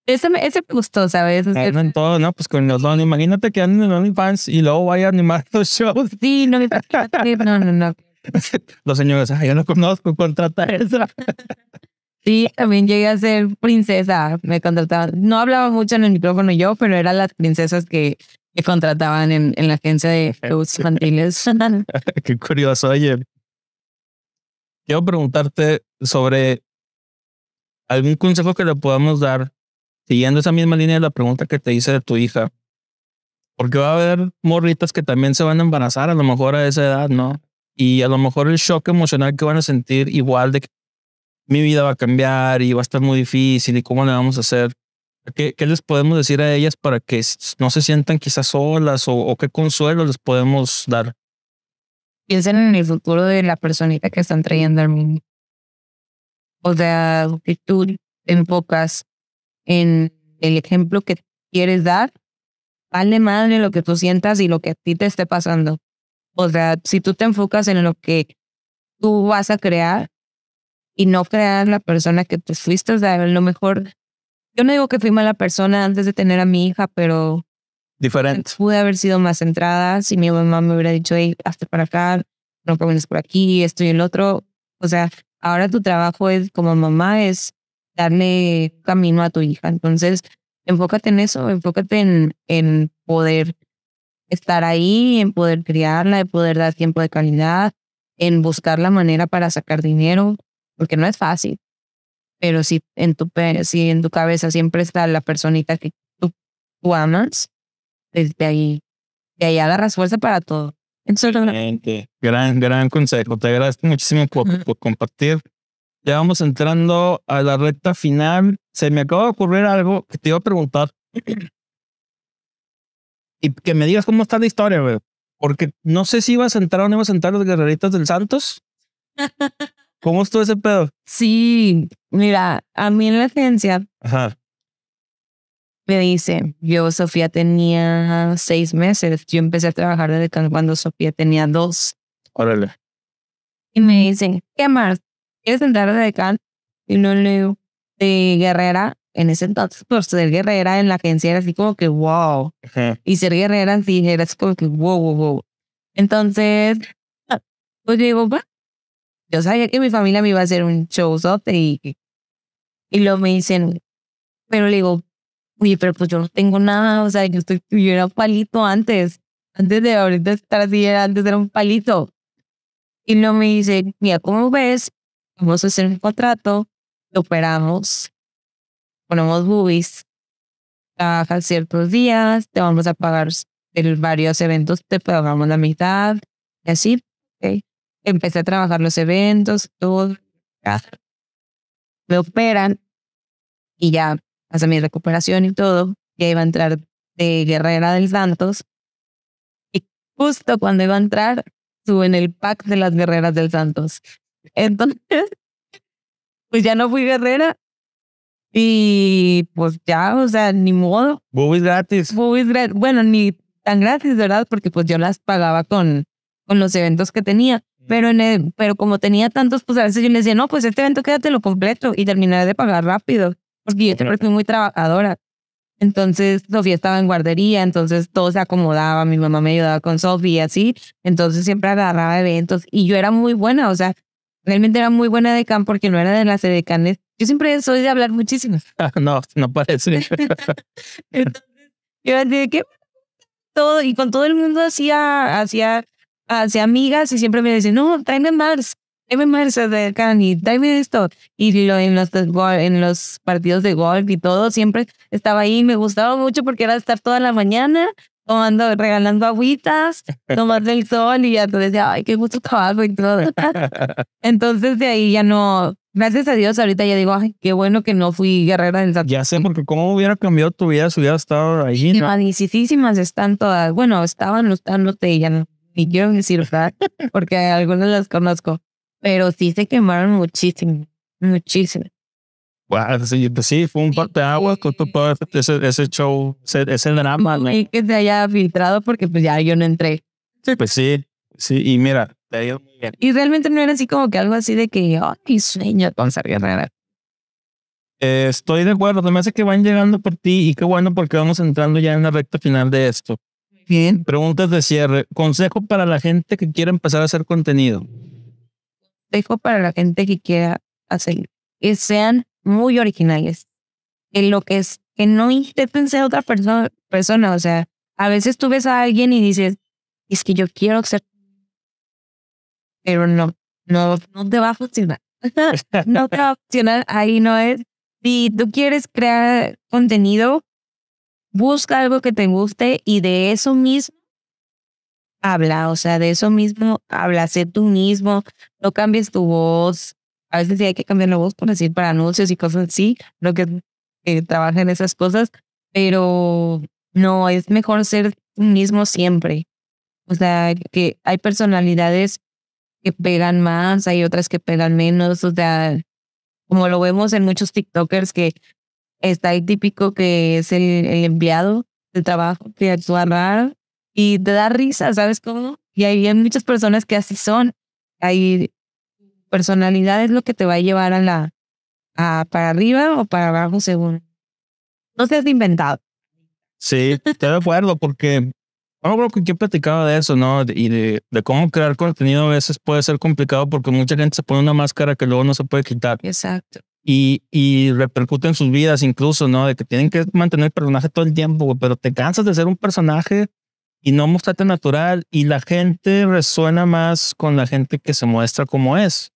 Ese me, ese gustó, ¿sabes? No, en todo, ¿no? Pues con los Imagínate que anden en OnlyFans y luego vaya a animar los shows. Sí, no, no, no. los señores, yo no conozco, contrata eso. Sí, también llegué a ser princesa. Me contrataban. No hablaba mucho en el micrófono yo, pero eran las princesas que, que contrataban en, en, la agencia de shows infantiles. Qué curioso. Oye, quiero preguntarte sobre algún consejo que le podamos dar, siguiendo esa misma línea de la pregunta que te hice de tu hija. Porque va a haber morritas que también se van a embarazar, a lo mejor a esa edad, ¿no? Y a lo mejor el shock emocional que van a sentir, igual de que mi vida va a cambiar y va a estar muy difícil y cómo le vamos a hacer. ¿Qué, les podemos decir a ellas para que no se sientan quizás solas o, qué consuelo les podemos dar? Piensen en el futuro de la personita que están trayendo al mundo. O sea, que tú enfocas en el ejemplo que quieres dar, vale madre lo que tú sientas y lo que a ti te esté pasando. O sea, si tú te enfocas en lo que tú vas a crear, y no crear la persona que te fuiste. O sea, lo mejor, yo no digo que fui mala persona antes de tener a mi hija, pero... Diferente. Pude haber sido más centrada si mi mamá me hubiera dicho, hey, hazte para acá, no camines por aquí, esto y el otro. O sea, ahora tu trabajo es como mamá es darle camino a tu hija. Entonces, enfócate en eso, enfócate en, en poder estar ahí, en poder criarla, en poder dar tiempo de calidad, en buscar la manera para sacar dinero porque no es fácil. Pero si en tu, si en tu cabeza siempre está la personita que tú, amas, desde ahí, de ahí agarras fuerza para todo. Excelente. Gran, gran consejo. Te agradezco muchísimo por, compartir. Ya vamos entrando a la recta final. Se me acaba de ocurrir algo que te iba a preguntar. y que me digas cómo está la historia, güey. Porque no sé si ibas a entrar o no ibas a entrar los guerreritos del Santos. ¿Cómo estuvo ese pedo? Sí, mira, a mí en la agencia me dice, yo Sofía tenía seis meses, yo empecé a trabajar desde cuando Sofía tenía dos. Órale. Y me dicen, ¿qué más? ¿Quieres entrar de decan? Y no le de guerrera, en ese entonces, por ser guerrera en la agencia era así como que wow. Y ser guerrera sí era así como que wow, wow, wow. Entonces, pues digo, va, yo sabía que mi familia me iba a hacer un showzote y, y lo me dicen, pero le digo, oye, pero pues yo no tengo nada, o sea, yo, era un palito antes, antes de ahorita estar así, antes era un palito. Y luego me dice, mira, ¿cómo ves? Vamos a hacer un contrato, lo operamos, ponemos boobies, trabajas ciertos días, te vamos a pagar en varios eventos, te pagamos la mitad, y así, ok empecé a trabajar los eventos, todo. Me operan y ya hace mi recuperación y todo. Ya iba a entrar de Guerrera del Santos. Y justo cuando iba a entrar, en el pack de las Guerreras del Santos. Entonces, pues ya no fui guerrera. Y pues ya, o sea, ni modo. Fue gratis. Bubis gratis. Bueno, ni tan gratis, ¿verdad? Porque pues yo las pagaba con, con los eventos que tenía. Pero, en pero como tenía tantos, pues a veces yo le decía, no, pues este evento quédate lo completo y terminaré de pagar rápido, porque yo siempre fui muy trabajadora. Entonces, Sofía estaba en guardería, entonces todo se acomodaba, mi mamá me ayudaba con Sofía, así. Entonces siempre agarraba eventos y yo era muy buena, o sea, realmente era muy buena de Cannes porque no era de las canes Yo siempre soy de hablar muchísimo. Ah, no, no parece. entonces, yo decía que todo, y con todo el mundo hacía, hacía hacia amigas y siempre me dicen, no, tráeme Mars, tráeme Mars, de Cani, tráeme esto. Y lo, en, los, en los partidos de golf y todo, siempre estaba ahí. Me gustaba mucho porque era estar toda la mañana tomando, regalando agüitas, tomando el sol y ya te decía, ay, qué gusto trabajo y todo. Entonces de ahí ya no, gracias a Dios ahorita ya digo, ay, qué bueno que no fui guerrera del Saturno. Ya sé, porque cómo hubiera cambiado tu vida si hubiera estado ahí ¿no? están todas, bueno, estaban, están los de ya no. Y quiero decir, ¿verdad? Porque algunas las conozco, pero sí se quemaron muchísimo, muchísimo. Wow, pues sí, fue un par de agua con todo ese, ese show, ese, drama. Y que se haya filtrado porque pues ya yo no entré. Sí, pues sí, sí, y mira, te ha ido muy bien. Y realmente no era así como que algo así de que, oh, qué sueño con ser guerrera. estoy de acuerdo, me hace que van llegando por ti y qué bueno porque vamos entrando ya en la recta final de esto. Bien. Preguntas de cierre. Consejo para la gente que quiera empezar a hacer contenido. Consejo para la gente que quiera hacerlo. Que sean muy originales. En lo que es, que no intenten ser otra persona, O sea, a veces tú ves a alguien y dices, es que yo quiero ser. Pero no, no, no te va a funcionar. no te va a funcionar. Ahí no es. Si tú quieres crear contenido, busca algo que te guste y de eso mismo habla, o sea, de eso mismo habla, sé tú mismo, no cambies tu voz. A veces sí hay que cambiar la voz por decir para anuncios y cosas así, lo que eh, trabaja en esas cosas, pero no, es mejor ser tú mismo siempre. O sea, que hay personalidades que pegan más, hay otras que pegan menos, o sea, como lo vemos en muchos TikTokers que Está el típico que es el, el enviado de trabajo que actúa raro y te da risa, ¿sabes cómo? Y hay muchas personas que así son. Hay personalidad es lo que te va a llevar a la a, para arriba o para abajo según. No seas inventado. Sí, te de acuerdo porque yo creo que yo platicaba de eso, ¿no? Y de, de, cómo crear contenido a veces puede ser complicado porque mucha gente se pone una máscara que luego no se puede quitar. Exacto y, y repercute en sus vidas incluso, ¿no? De que tienen que mantener el personaje todo el tiempo, pero te cansas de ser un personaje y no mostrarte natural y la gente resuena más con la gente que se muestra como es.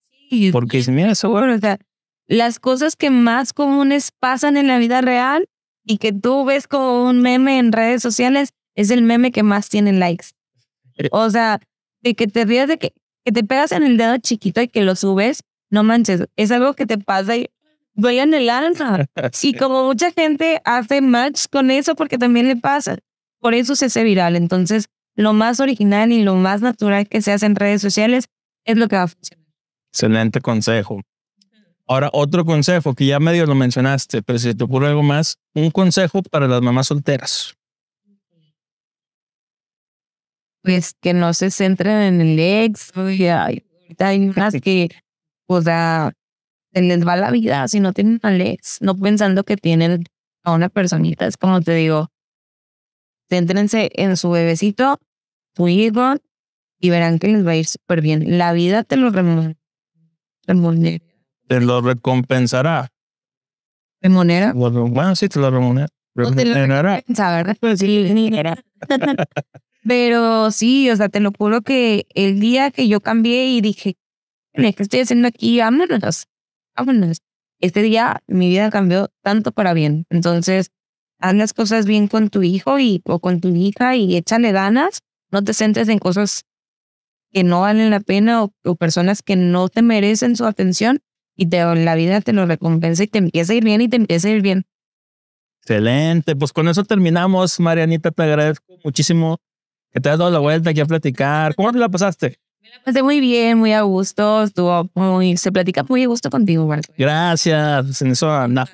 porque si mira, eso, bueno, o sea, las cosas que más comunes pasan en la vida real y que tú ves como un meme en redes sociales es el meme que más tiene likes. Eh, o sea, de que te rías de que, que te pegas en el dedo chiquito y que lo subes, no manches, es algo que te pasa y voy el alma sí. Y como mucha gente hace match con eso porque también le pasa. Por eso se hace viral. Entonces, lo más original y lo más natural que se hace en redes sociales es lo que va a funcionar. Excelente consejo. Ahora, otro consejo que ya medio lo mencionaste, pero si te ocurre algo más, un consejo para las mamás solteras. Pues que no se centren en el ex. Hay unas que, o sea, se les va la vida si no tienen a Alex, no pensando que tienen a una personita. Es como te digo, céntrense en su bebecito, su hijo, y verán que les va a ir súper bien. La vida te lo remunera. te lo recompensará. ¿Remunera? Bueno, sí, te lo remunera. Pues Pero sí, o sea, te lo juro que el día que yo cambié y dije, ¿qué estoy haciendo aquí? Vámonos vámonos. Ah, este día mi vida cambió tanto para bien. Entonces, haz las cosas bien con tu hijo y, o con tu hija y échale ganas. No te centres en cosas que no valen la pena o, personas que no te merecen su atención y te, la vida te lo recompensa y te empieza a ir bien y te empieza a ir bien. Excelente, pues con eso terminamos, Marianita, te agradezco muchísimo que te hayas dado la vuelta aquí a platicar. ¿Cómo te la pasaste? Me la Pasé muy bien, muy a gusto, estuvo muy, se platica muy a gusto contigo, Walter. Gracias, en eso anda.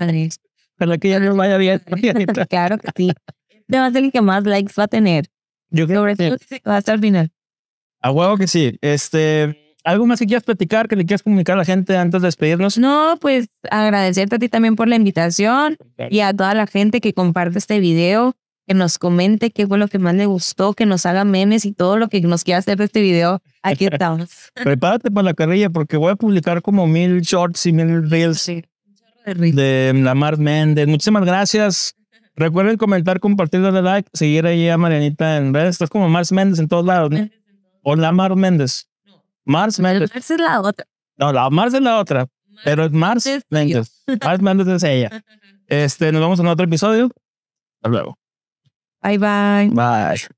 Para que ya nos vaya bien. claro que sí. Te este va a ser el que más likes va a tener. Yo creo que va hasta el final. A huevo que sí. Este, ¿Algo más que quieras platicar, que le quieras comunicar a la gente antes de despedirnos? No, pues agradecerte a ti también por la invitación y a toda la gente que comparte este video, que nos comente qué fue lo que más le gustó, que nos haga memes y todo lo que nos quiera hacer de este video Aquí estamos. Prepárate para la carrilla porque voy a publicar como mil shorts y mil reels. De Lamar Méndez. Muchísimas gracias. Recuerden comentar, compartir, darle like, seguir ahí a Marianita en redes. Estás como Mars Méndez en todos lados. ¿no? O Lamar Méndez. Mars Méndez. Mars es la otra. No, la Mars es la otra. pero es Mars Méndez. Mars Méndez es ella. Este, nos vemos en otro episodio. Hasta luego. Bye bye. Bye.